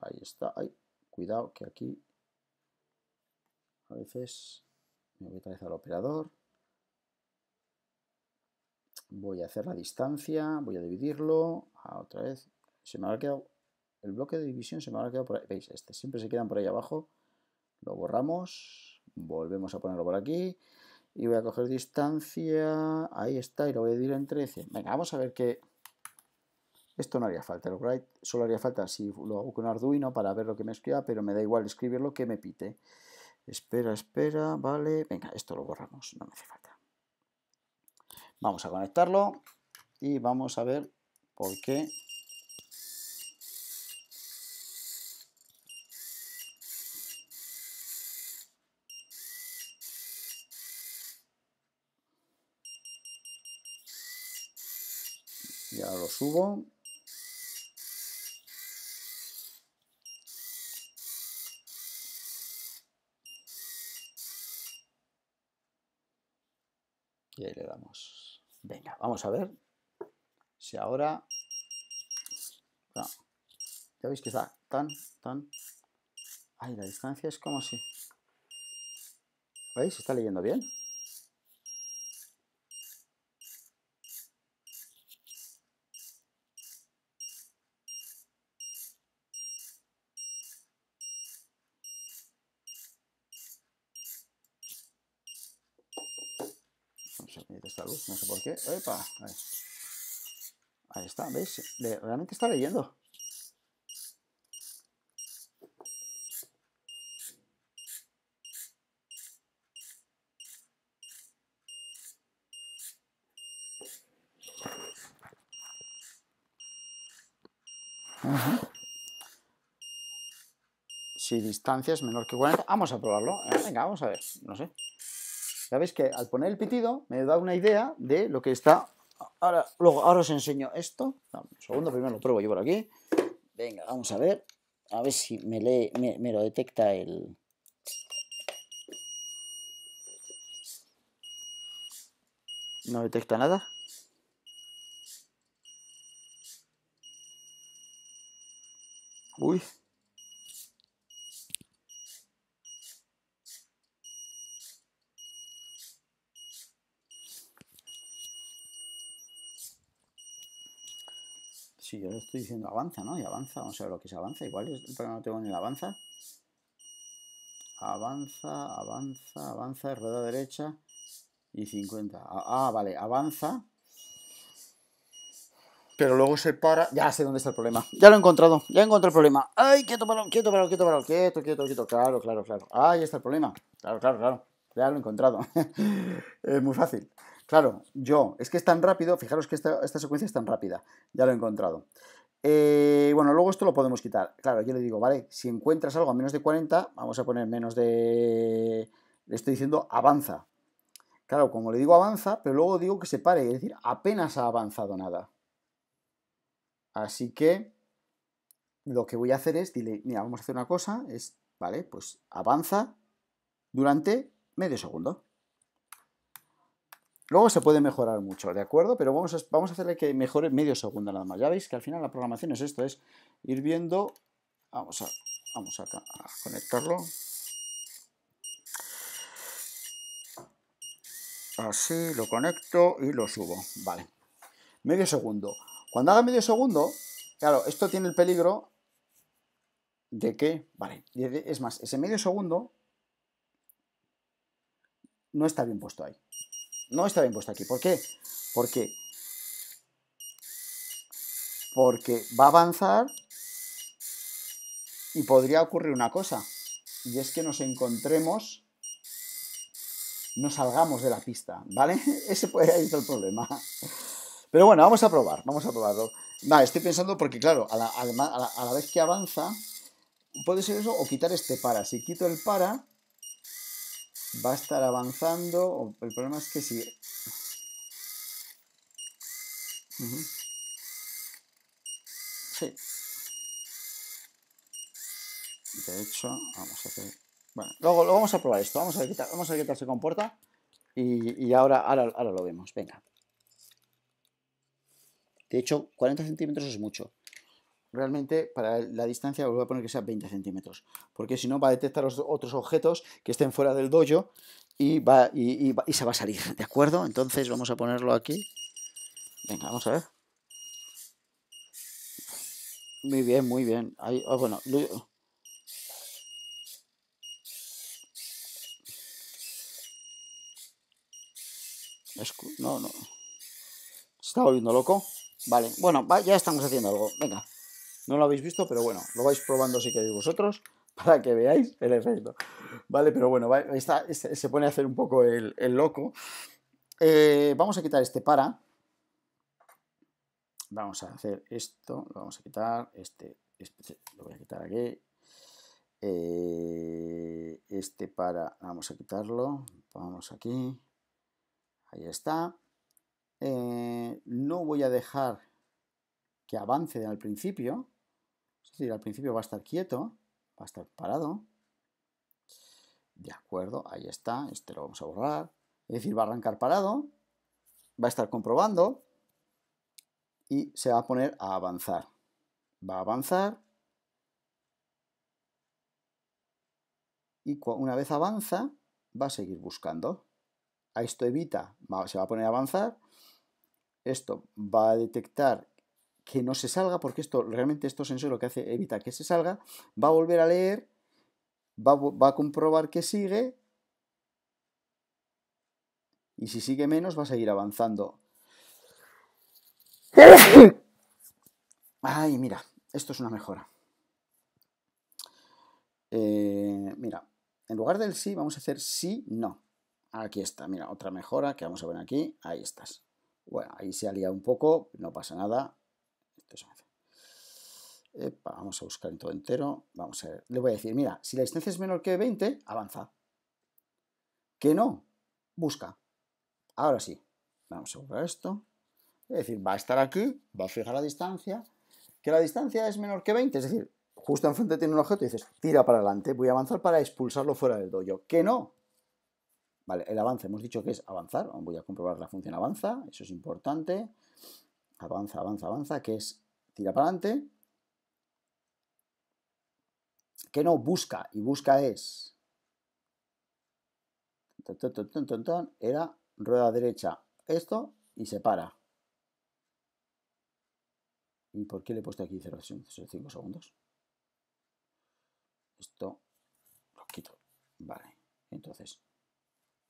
Ahí está, ahí. Cuidado que aquí a veces voy otra vez al operador. Voy a hacer la distancia, voy a dividirlo. otra vez. Se me quedado. El bloque de división se me habrá quedado por ahí. ¿Veis? Este siempre se quedan por ahí abajo. Lo borramos. Volvemos a ponerlo por aquí. Y voy a coger distancia. Ahí está. Y lo voy a dividir en 13. Venga, vamos a ver qué. Esto no haría falta, solo haría falta si lo hago con Arduino para ver lo que me escriba, pero me da igual escribirlo que me pite. Espera, espera, vale. Venga, esto lo borramos, no me hace falta. Vamos a conectarlo y vamos a ver por qué. Ya lo subo. le damos. Venga, vamos a ver si ahora... Ya veis que está tan, tan... Ay, la distancia es como si... ¿Veis? ¿Está leyendo bien? No sé por qué. Ahí, está, ¿veis? realmente está leyendo. Si distancia es menor que 40, vamos a probarlo. Venga, vamos a ver. No sé. Ya veis que al poner el pitido me da una idea de lo que está... Ahora, luego, ahora os enseño esto. segundo, primero lo pruebo yo por aquí. Venga, vamos a ver. A ver si me, me lo detecta el... No detecta nada. Uy, si yo estoy diciendo avanza, ¿no? Y avanza, vamos a ver lo que es avanza. Igual es no tengo ni el avanza. Avanza, avanza, avanza, rueda derecha y 50. Ah, vale, avanza. Pero luego se para. Ya sé dónde está el problema. Ya lo he encontrado, ya he encontrado el problema. ¡Ay, quieto, paro quieto, paro quieto, paro Quieto, quieto, quieto. Claro, claro, claro. Ahí está el problema. Claro, claro, claro. Ya lo he encontrado. es muy fácil. Claro, yo, es que es tan rápido, fijaros que esta, secuencia es tan rápida, ya lo he encontrado. Eh, bueno, luego esto lo podemos quitar. Claro, yo le digo, vale, si encuentras algo a menos de 40, vamos a poner menos de... Le estoy diciendo avanza. Claro, como le digo avanza, pero luego digo que se pare, es decir, apenas ha avanzado nada. Así que lo que voy a hacer es, dile, mira, vamos a hacer una cosa, es, vale, pues avanza durante medio segundo. Luego se puede mejorar mucho, ¿de acuerdo? Pero vamos a, hacerle que mejore medio segundo nada más. Ya veis que al final la programación es esto, es ir viendo... Vamos a conectarlo. Así, lo conecto y lo subo. Vale. Medio segundo. Cuando haga medio segundo, claro, esto tiene el peligro de que... Vale, es más, ese medio segundo no está bien puesto ahí no está bien puesto aquí. ¿Por qué? Porque, porque va a avanzar y podría ocurrir una cosa, y es que nos encontremos, nos salgamos de la pista, ¿vale? Ese puede ser el problema. Pero bueno, vamos a probar, vamos a probarlo. Nada, estoy pensando porque, claro, a la vez que avanza, puede ser eso o quitar este para. Si quito el para, va a estar avanzando. El problema es que si... Sí. De hecho, vamos a hacer... Bueno, luego, vamos a probar esto. Vamos a ver qué tal, se comporta. Y, ahora, ahora lo vemos. Venga. De hecho, 40 centímetros es mucho realmente para la distancia voy a poner que sea 20 centímetros, porque si no va a detectar los otros objetos que estén fuera del dojo y, va, y, se va a salir, ¿de acuerdo? Entonces vamos a ponerlo aquí. Venga, vamos a ver. Muy bien, muy bien. Ahí, ah, bueno, No, no. ¿Se está volviendo loco? Vale, bueno, ya estamos haciendo algo. Venga. No lo habéis visto, pero bueno, lo vais probando si queréis vosotros para que veáis el efecto. Vale, pero bueno, se pone a hacer un poco el, loco. Eh, vamos a quitar este para. Vamos a hacer esto, lo vamos a quitar, este, este lo voy a quitar aquí. Eh, este para, vamos a quitarlo, vamos aquí, ahí está. Eh, no voy a dejar que avance al principio, es al principio va a estar quieto, va a estar parado. De acuerdo, ahí está, este lo vamos a borrar. Es decir, va a arrancar parado, va a estar comprobando y se va a poner a avanzar. Va a avanzar y una vez avanza va a seguir buscando. A esto evita, se va a poner a avanzar. Esto va a detectar que no se salga, porque esto realmente esto es lo que hace evita que se salga, va a volver a leer, va, a comprobar que sigue, y si sigue menos va a seguir avanzando. Ay, mira, esto es una mejora. Eh, mira, en lugar del sí, vamos a hacer sí, no. Aquí está, mira, otra mejora que vamos a ver aquí. Ahí estás. Bueno, ahí se ha liado un poco, no pasa nada vamos a buscar en todo entero. Vamos a Le voy a decir, mira, si la distancia es menor que 20, avanza. Que no, busca. Ahora sí. Vamos a buscar esto. Es decir, va a estar aquí, va a fijar la distancia. Que la distancia es menor que 20, es decir, justo enfrente tiene un objeto y dices, tira para adelante, voy a avanzar para expulsarlo fuera del dojo. Que no. Vale, el avance, hemos dicho que es avanzar. Voy a comprobar la función avanza, eso es importante avanza, avanza, avanza, que es tira para adelante, que no, busca, y busca es, era rueda derecha, esto, y se para. ¿Y por qué le he puesto aquí cinco segundos? Esto lo quito. Vale. Entonces,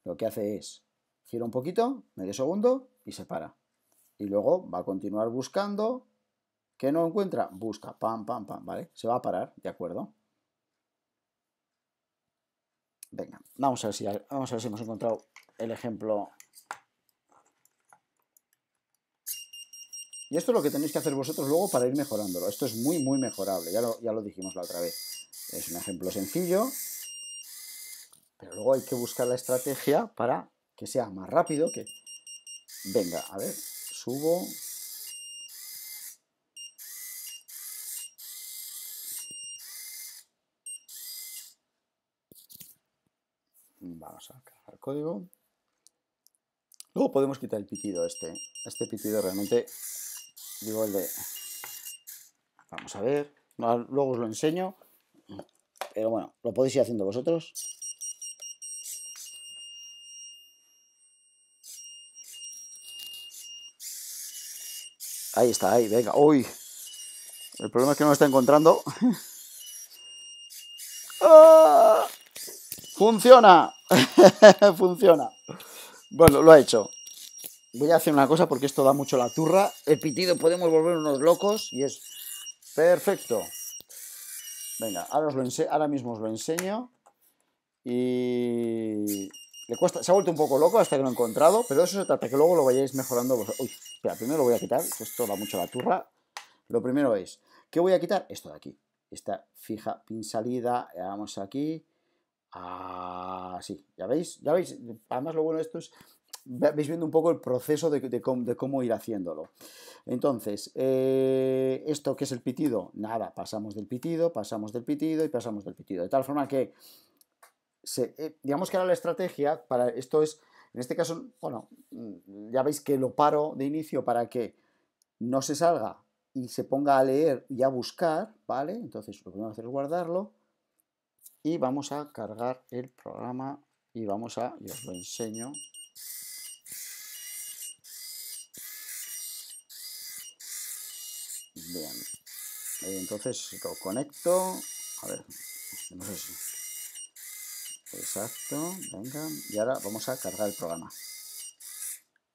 lo que hace es, gira un poquito, medio segundo, y se para y luego va a continuar buscando. ¿Qué no encuentra? Busca, pam, pam, pam, ¿vale? Se va a parar, ¿de acuerdo? Venga, vamos a ver si, vamos a ver si hemos encontrado el ejemplo. Y esto es lo que tenéis que hacer vosotros luego para ir mejorándolo. Esto es muy, muy mejorable, ya lo, ya lo dijimos la otra vez. Es un ejemplo sencillo, pero luego hay que buscar la estrategia para que sea más rápido, que venga, a ver, subo. Vamos a cargar el código. Luego podemos quitar el pitido este. Este pitido realmente, digo el de... Vamos a ver, luego os lo enseño. Pero bueno, lo podéis ir haciendo vosotros. Ahí está, ahí, venga. Uy. El problema es que no lo está encontrando. ¡Ah! ¡Funciona! Funciona. Bueno, lo ha hecho. Voy a hacer una cosa porque esto da mucho la turra. El pitido podemos volver unos locos y es perfecto. Venga, ahora, lo ahora mismo os lo enseño. Y se ha vuelto un poco loco hasta que lo he encontrado, pero eso se trata, que luego lo vayáis mejorando. Uy, espera, primero lo voy a quitar, esto da mucho la turra. Lo primero es, ¿qué voy a quitar? Esto de aquí, esta fija pin salida, vamos aquí, así, ¿ya veis? ¿Ya veis? Además lo bueno de esto es, veis viendo un poco el proceso de, cómo, ir haciéndolo. Entonces, eh, ¿esto que es el pitido? Nada, pasamos del pitido, pasamos del pitido y pasamos del pitido. De tal forma que eh, digamos que ahora la estrategia para esto es, en este caso, bueno, mm, ya veis que lo paro de inicio para que no se salga y se ponga a leer y a buscar, ¿vale? Entonces lo que vamos a hacer es guardarlo y vamos a cargar el programa y vamos a, yo os lo enseño, Bien. Entonces lo conecto. A ver, no sé si. Exacto, venga. Y ahora vamos a cargar el programa.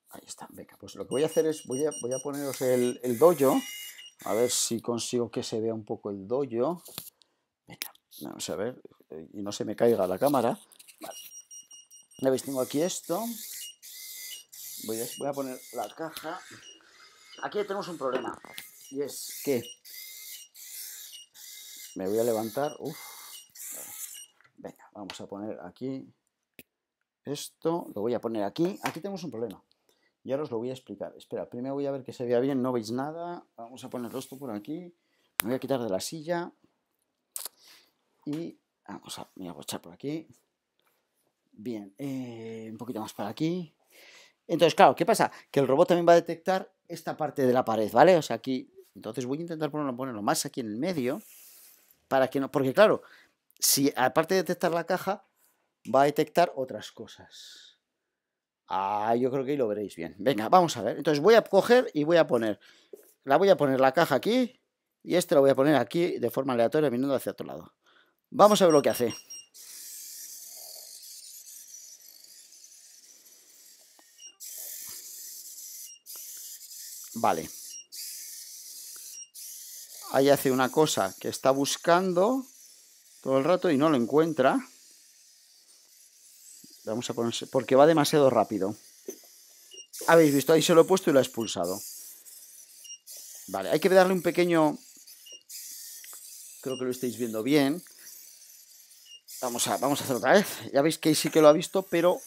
Ahí está, venga. Pues lo que voy a hacer es, voy a, voy a poneros el, el A ver si consigo que se vea un poco el dojo. Venga, vamos a ver. Eh, y no se me caiga la cámara. Vale. veis, tengo aquí esto. Voy a, voy a poner la caja. Aquí tenemos un problema. Y es que... Me voy a levantar. Uf, Vamos a poner aquí esto, lo voy a poner aquí. Aquí tenemos un problema. ya os lo voy a explicar. Espera, primero voy a ver que se vea bien, no veis nada. Vamos a poner esto por aquí. Me voy a quitar de la silla. Y vamos a, me voy a echar por aquí. Bien, eh, un poquito más para aquí. Entonces, claro, ¿qué pasa? Que el robot también va a detectar esta parte de la pared, ¿vale? O sea, aquí... Entonces voy a intentar ponerlo más aquí en el medio. Para que no... Porque, claro, si aparte de detectar la caja, va a detectar otras cosas. Ah, yo creo que ahí lo veréis bien. Venga, vamos a ver. Entonces voy a coger y voy a poner. La voy a poner la caja aquí. Y este lo voy a poner aquí de forma aleatoria, mirando hacia otro lado. Vamos a ver lo que hace. Vale. Ahí hace una cosa que está buscando todo el rato y no lo encuentra. Vamos a ponerse, porque va demasiado rápido. Habéis visto, ahí se lo he puesto y lo ha expulsado. Vale, hay que darle un pequeño... Creo que lo estáis viendo bien. Vamos a, vamos a hacer otra vez. Ya veis que sí que lo ha visto, pero...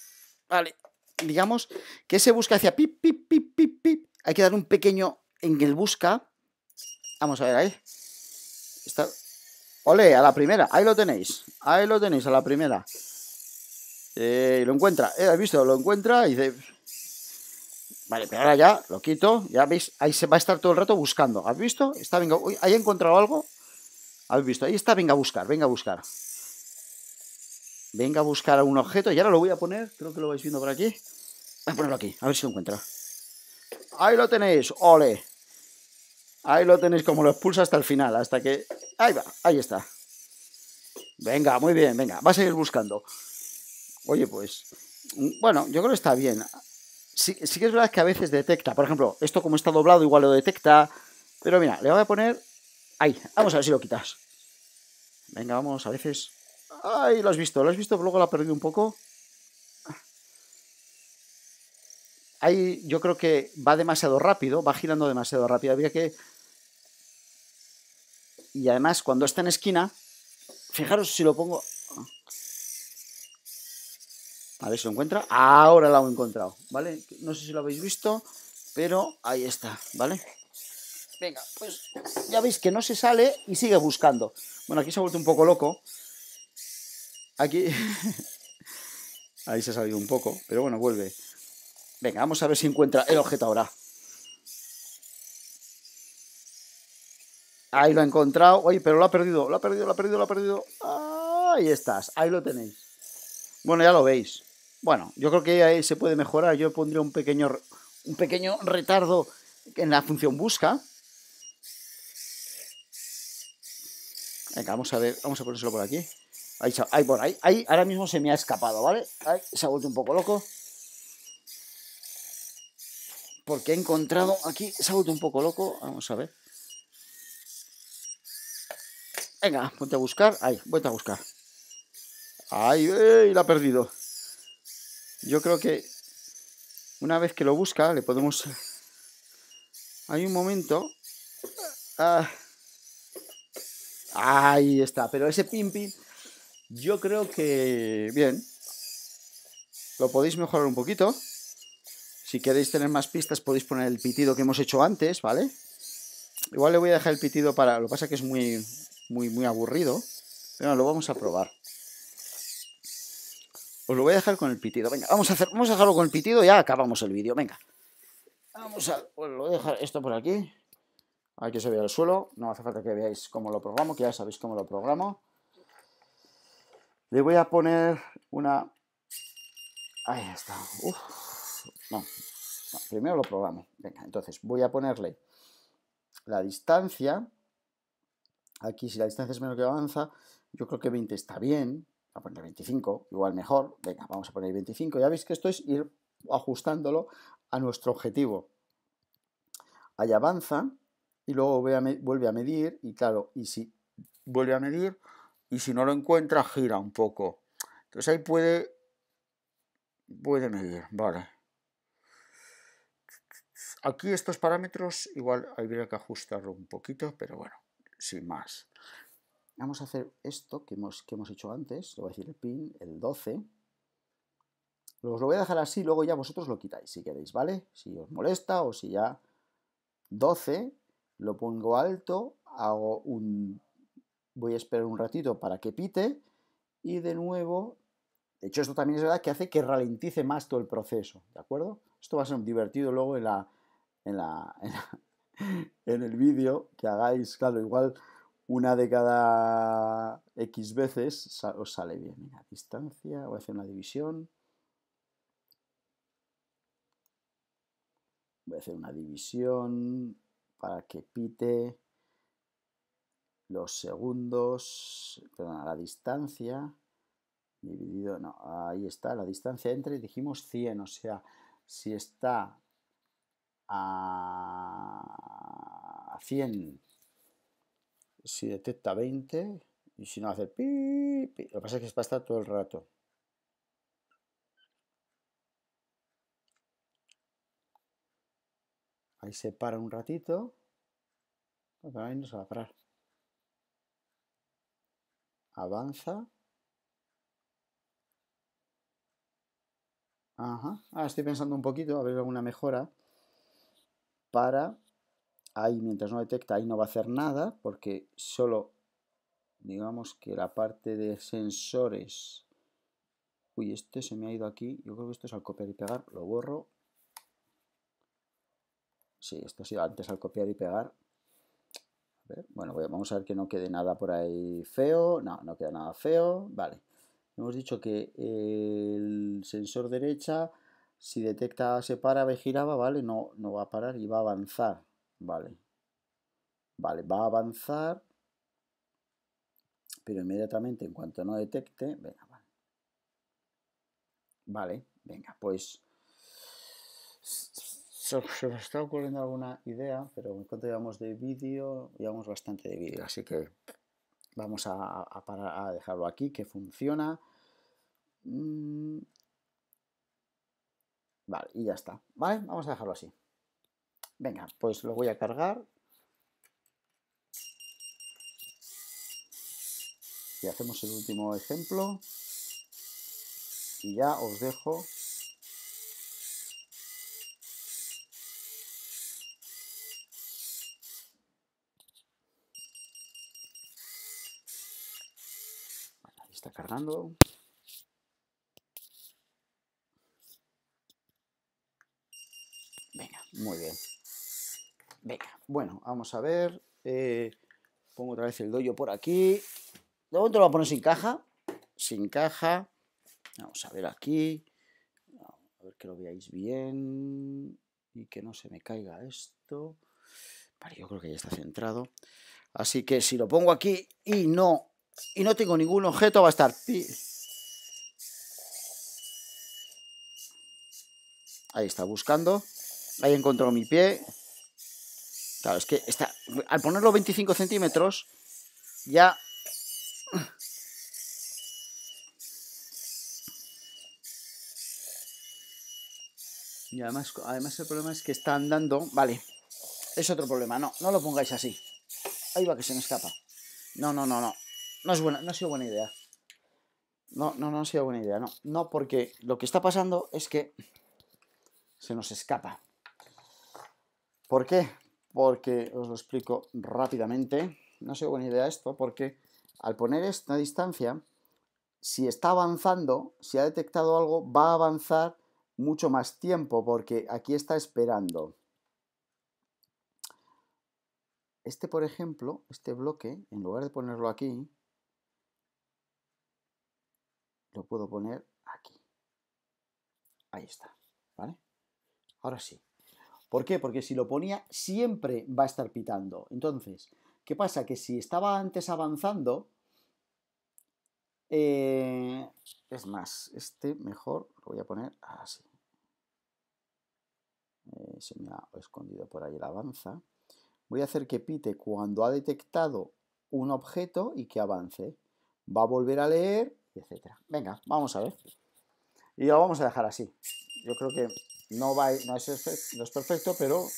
Vale, digamos que ese busca hacia pip, pip, pip, pip, pip. Hay que dar un pequeño en el busca. Vamos a ver ahí. Está Ole, a la primera, ahí lo tenéis. Ahí lo tenéis, a la primera. Eh, lo encuentra, eh, visto? Lo encuentra y dice... Vale, pero ahora ya lo quito. Ya veis, ahí se va a estar todo el rato buscando. ¿Has visto? Está, venga, ¿hay encontrado algo? ¿Habéis visto? Ahí está, venga a buscar, venga a buscar. Venga a buscar un objeto. Y ahora lo voy a poner, creo que lo vais viendo por aquí. Voy a ponerlo aquí, a ver si lo encuentra. Ahí lo tenéis, ole. Ahí lo tenéis como lo expulsa hasta el final, hasta que... Ahí va, ahí está. Venga, muy bien, venga, vas a seguir buscando. Oye, pues... Mm, bueno, yo creo que está bien. Sí, que es verdad que a veces detecta, por ejemplo, esto como está doblado igual lo detecta, pero mira, le voy a poner... Ahí, vamos a ver si lo quitas. Venga, vamos, a veces... Ay, lo has visto, lo has visto, luego lo ha perdido un poco. Ahí yo creo que va demasiado rápido, va girando demasiado rápido. Había que y además, cuando está en esquina, fijaros si lo pongo... A ver si lo encuentra. Ahora lo he encontrado, ¿vale? No sé si lo habéis visto, pero ahí está, ¿vale? Venga, pues ya veis que no se sale y sigue buscando. Bueno, aquí se ha vuelto un poco loco. Aquí... ahí se ha salido un poco, pero bueno, vuelve. Venga, vamos a ver si encuentra el objeto ahora. Ahí lo ha encontrado. Oye, pero lo ha perdido, lo ha perdido, lo ha perdido, lo ha perdido. Ahí estás, ahí lo tenéis. Bueno, ya lo veis. Bueno, yo creo que ahí se puede mejorar. Yo pondría un pequeño, un pequeño retardo en la función busca. Venga, vamos a ver, vamos a ponérselo por aquí. Ahí, ahí por ahí, ahí ahora mismo se me ha escapado, ¿vale? Ahí, se ha vuelto un poco loco. Porque he encontrado aquí, se ha vuelto un poco loco. Vamos a ver. Venga, ponte a buscar. Ahí, vuelta a buscar. Ahí, la ha perdido. Yo creo que una vez que lo busca, le podemos... Hay un momento... Ah, ahí está, pero ese pim, yo creo que... Bien. Lo podéis mejorar un poquito. Si queréis tener más pistas, podéis poner el pitido que hemos hecho antes, ¿vale? Igual le voy a dejar el pitido para... Lo que pasa es que es muy, muy, muy aburrido. Pero lo vamos a probar. Os lo voy a dejar con el pitido. Venga, vamos a, hacer, vamos a dejarlo con el pitido y ya acabamos el vídeo. Venga. Vamos a... Pues lo voy a dejar esto por aquí. Aquí se vea el suelo. No hace falta que veáis cómo lo programo, que ya sabéis cómo lo programo. Le voy a poner una... Ahí está. Primero lo programo. Venga, entonces voy a ponerle la distancia. Aquí si la distancia es menor que avanza, yo creo que 20 está bien, a poner 25, igual mejor, venga, vamos a poner 25, ya veis que esto es ir ajustándolo a nuestro objetivo. Ahí avanza y luego vuelve a medir y claro, y si vuelve a medir y si no lo encuentra gira un poco. Entonces ahí puede, puede medir, vale. Aquí estos parámetros igual habría que ajustarlo un poquito, pero bueno sin más. Vamos a hacer esto que hemos, que hemos hecho antes, le voy a decir el pin, el 12. Os lo voy a dejar así, luego ya vosotros lo quitáis si queréis, ¿vale? Si os molesta o si ya 12, lo pongo alto, hago un... voy a esperar un ratito para que pite y de nuevo... De hecho, esto también es verdad que hace que ralentice más todo el proceso, ¿de acuerdo? Esto va a ser divertido luego en la, en el vídeo, que hagáis, claro, igual una de cada X veces os sale bien. Mira, distancia, voy a hacer una división. Voy a hacer una división para que pite los segundos, perdón, la distancia dividido, no, ahí está, la distancia entre, dijimos 100, o sea, si está a 100. Si detecta 20 y si no hace pi, Lo que pasa es que es a estar todo el rato. Ahí se para un ratito. Pero ahí no se va a parar. Avanza. Ahora estoy pensando un poquito, a ver alguna mejora para ahí mientras no detecta, ahí no va a hacer nada porque solo digamos que la parte de sensores uy, este se me ha ido aquí yo creo que esto es al copiar y pegar, lo borro sí, esto ha sido antes al copiar y pegar bueno, vamos a ver que no quede nada por ahí feo no, no queda nada feo, vale hemos dicho que el sensor derecha si detecta, se para ve giraba, ¿vale? No, no va a parar y va a avanzar, ¿vale? Vale, va a avanzar, pero inmediatamente, en cuanto no detecte, venga, vale. venga, pues se me está ocurriendo alguna idea, pero en cuanto llevamos de vídeo, llevamos bastante de vídeo, así que vamos a, a dejarlo aquí, que funciona. Mm, Vale, y ya está. Vale, vamos a dejarlo así. Venga, pues lo voy a cargar. Y hacemos el último ejemplo. Y ya os dejo está cargando. Muy bien. Venga, bueno, vamos a ver. Eh, pongo otra vez el doyo por aquí. De momento lo voy a poner sin caja. Sin caja. Vamos a ver aquí. A ver que lo veáis bien. Y que no se me caiga esto. Vale, yo creo que ya está centrado. Así que si lo pongo aquí y no, y no tengo ningún objeto, va a estar... Ahí está, buscando. Ahí encontró mi pie. Claro, es que está, al ponerlo 25 centímetros, ya... Y además, además el problema es que está andando... Vale, es otro problema. No, no lo pongáis así. Ahí va que se me escapa. No, no, no, no. No, es buena, no ha sido buena idea. No, no, no ha sido buena idea. No, no, porque lo que está pasando es que se nos escapa. ¿Por qué? Porque os lo explico rápidamente. No sé buena idea esto, porque al poner esta distancia, si está avanzando, si ha detectado algo, va a avanzar mucho más tiempo, porque aquí está esperando. Este, por ejemplo, este bloque, en lugar de ponerlo aquí, lo puedo poner aquí. Ahí está, ¿vale? Ahora sí, ¿Por qué? Porque si lo ponía siempre va a estar pitando. Entonces, ¿qué pasa? Que si estaba antes avanzando, eh, es más, este mejor lo voy a poner así. Eh, se me ha escondido por ahí la avanza. Voy a hacer que pite cuando ha detectado un objeto y que avance. Va a volver a leer, etc. Venga, vamos a ver. Y lo vamos a dejar así. Yo creo que no, va, no, es, perfecto, pero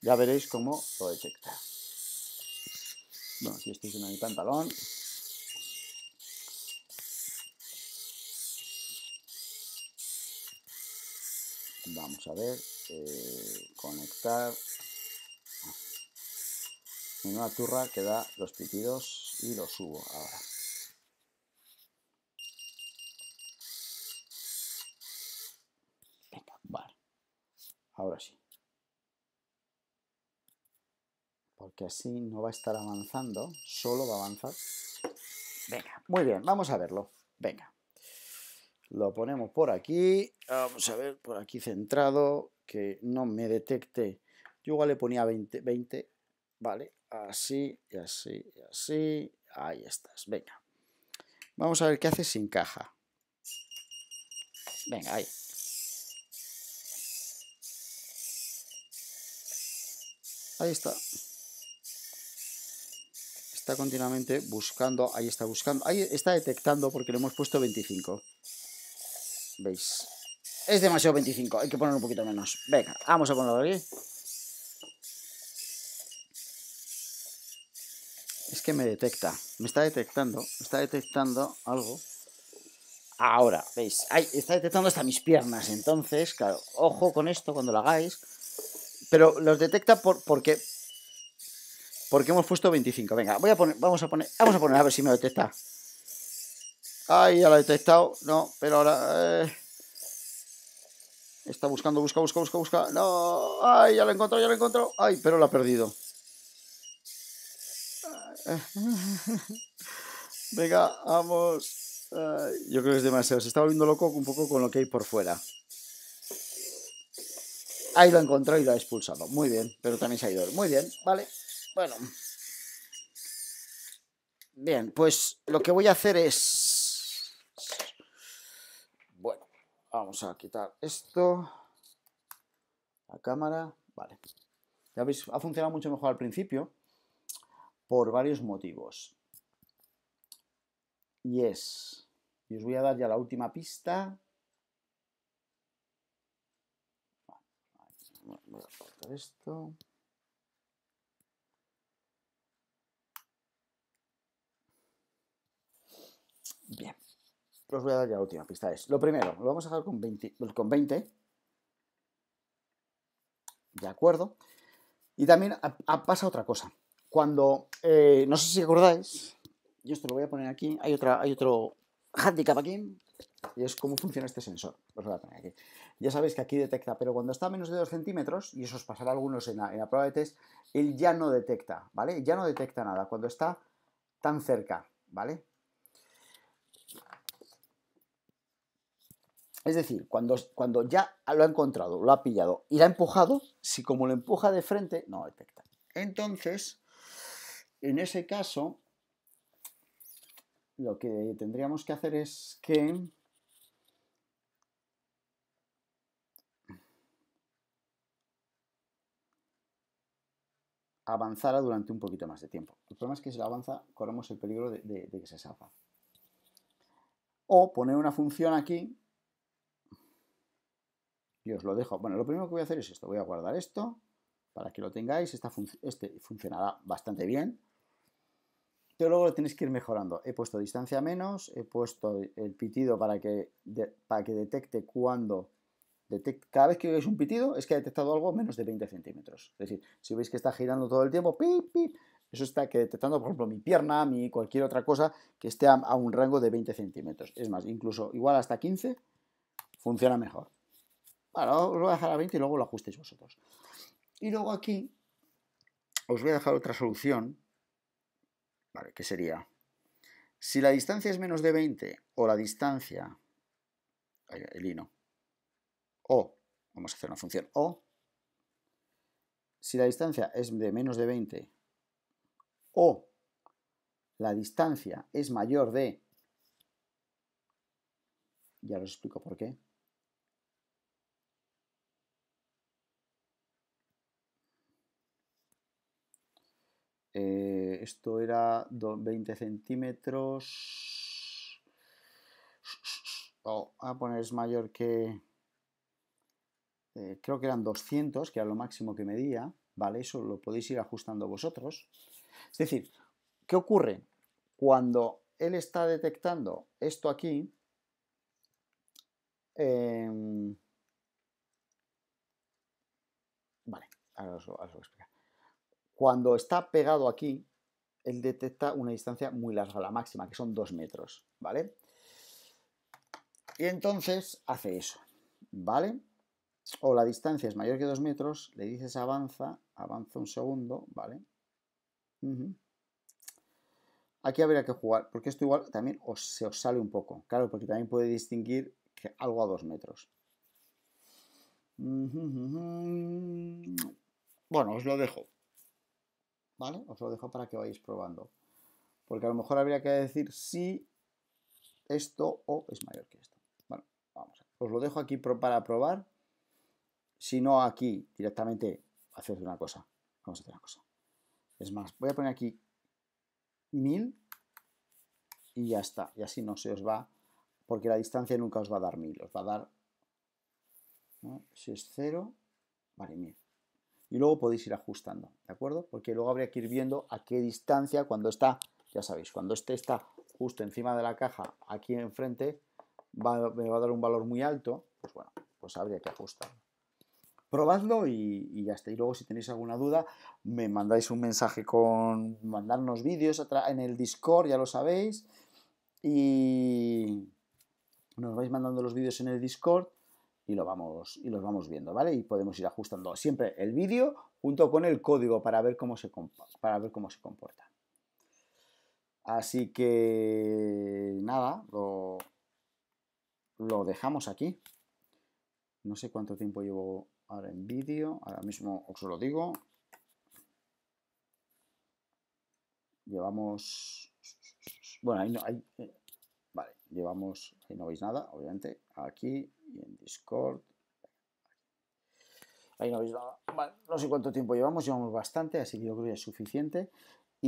ya veréis cómo lo detecta. Bueno, aquí estoy en mi pantalón. Vamos a ver, eh, conectar. conectar. Ah. Una turra que da los pitidos y lo subo ahora. Ahora sí. Porque así no va a estar avanzando, solo va a avanzar. Venga, muy bien, vamos a verlo. Venga. Lo ponemos por aquí. Vamos a ver, por aquí centrado, que no me detecte. Yo igual le ponía 20, ¿vale? Así, y así, y así. Ahí estás, venga. Vamos a ver qué hace sin caja. Venga, ahí. Ahí está. Está continuamente buscando. Ahí está buscando. Ahí está detectando porque le hemos puesto 25. ¿Veis? Es demasiado 25. Hay que poner un poquito menos. Venga, vamos a ponerlo aquí. Es que me detecta. Me está detectando. Me está detectando algo. Ahora, ¿veis? Ahí está detectando hasta mis piernas. Entonces, claro, ojo con esto cuando lo hagáis pero los detecta por, porque, porque hemos puesto 25. Venga, voy a poner, vamos a poner, vamos a poner a ver si me detecta. Ay, ya lo he detectado. No, pero ahora... Eh. Está buscando, busca, busca, busca, busca. No, ay, ya lo he ya lo he encontrado. Ay, pero lo ha perdido. Venga, vamos. yo creo que es demasiado. Se está volviendo loco un poco con lo que hay por fuera. Ahí lo encontró y lo ha expulsado. Muy bien, pero también se ha ido. Muy bien, vale. Bueno. Bien, pues lo que voy a hacer es... Bueno, vamos a quitar esto. La cámara. Vale. Ya veis, ha funcionado mucho mejor al principio por varios motivos. Y es... Y os voy a dar ya la última pista voy esto. Bien. Os voy a dar ya la última pista. Es lo primero, lo vamos a dejar con 20, con 20. De acuerdo. Y también pasa otra cosa. Cuando, eh, no sé si acordáis, yo esto lo voy a poner aquí. Hay, otra, hay otro handicap aquí. Y es cómo funciona este sensor. Os voy a poner aquí ya sabéis que aquí detecta, pero cuando está a menos de 2 centímetros, y eso os pasará a algunos en la, prueba de test, él ya no detecta, ¿vale? Ya no detecta nada cuando está tan cerca, ¿vale? Es decir, cuando, cuando, ya lo ha encontrado, lo ha pillado y lo ha empujado, si como lo empuja de frente, no detecta. Entonces, en ese caso, lo que tendríamos que hacer es que avanzará durante un poquito más de tiempo. El problema es que si la avanza, corremos el peligro de, que se salga. O poner una función aquí. Y os lo dejo. Bueno, lo primero que voy a hacer es esto. Voy a guardar esto para que lo tengáis. Esta este funcionará bastante bien. Pero luego lo tenéis que ir mejorando. He puesto distancia menos, he puesto el pitido para que, para que detecte cuando cada vez que veis un pitido es que ha detectado algo menos de 20 centímetros. Es decir, si veis que está girando todo el tiempo, eso está que detectando, por ejemplo, mi pierna, mi cualquier otra cosa que esté a, un rango de 20 centímetros. Es más, incluso igual hasta 15 funciona mejor. Bueno, os voy a dejar a 20 y luego lo ajustéis vosotros. Y luego aquí os voy a dejar otra solución. Vale, ¿qué sería? Si la distancia es menos de 20 o la distancia... El hino o, vamos a hacer una función o, si la distancia es de menos de 20 o la distancia es mayor de, ya os explico por qué, eh, esto era 20 centímetros. o, a poner es mayor que eh, creo que eran 200, que era lo máximo que medía, ¿vale? Eso lo podéis ir ajustando vosotros. Es decir, ¿qué ocurre? Cuando él está detectando esto aquí, em, vale, ahora os, voy a explicar. Cuando está pegado aquí, él detecta una distancia muy larga, la máxima, que son 2 metros, ¿vale? Y entonces hace eso, ¿vale? o la distancia es mayor que dos metros, le dices avanza, avanza un segundo, ¿vale? Aquí habría que jugar, porque esto igual también os, se os sale un poco, claro, porque también puede distinguir que algo a dos metros. Bueno, os lo dejo. ¿Vale? Os lo dejo para que vayáis probando. Porque a lo mejor habría que decir si esto o es mayor que esto. Bueno, vamos. Os lo dejo aquí para probar si no aquí directamente hacer una cosa. Vamos a hacer una cosa. Es más, voy a poner aquí 1000 y ya está. Y así no se os va, porque la distancia nunca os va a dar 1000. Os va a dar, si es 0, vale 1000. Y luego podéis ir ajustando, ¿de acuerdo? Porque luego habría que ir viendo a qué distancia cuando está, ya sabéis, cuando este está justo encima de la caja, aquí enfrente, me va a dar un valor muy alto, pues bueno, pues habría que ajustarlo probadlo y, y hasta y luego si tenéis alguna duda me mandáis un mensaje con mandarnos vídeos en el Discord, ya lo sabéis, y nos vais mandando los vídeos en el Discord y, lo vamos, y los vamos viendo, ¿vale? Y podemos ir ajustando siempre el vídeo junto con el código para ver cómo se, para ver cómo se comporta. Así que nada, lo, lo dejamos aquí. No sé cuánto tiempo llevo ahora en vídeo, ahora mismo os lo digo. Llevamos, bueno, ahí no, hay, eh, vale, llevamos, ahí no veis nada, obviamente, aquí y en Discord. Ahí no veis nada. no sé cuánto tiempo llevamos, llevamos bastante, así que yo creo que es suficiente.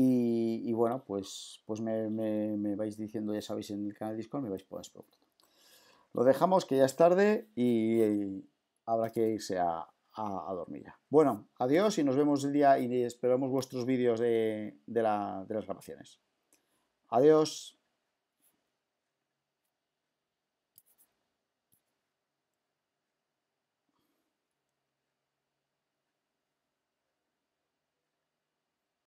Y, bueno, pues, pues me, vais diciendo, ya sabéis, en el canal Discord me vais las pues, preguntas Lo dejamos, que ya es tarde y habrá que irse a, dormir ya. Bueno, adiós y nos vemos el día y esperamos vuestros vídeos de, de las grabaciones. Adiós.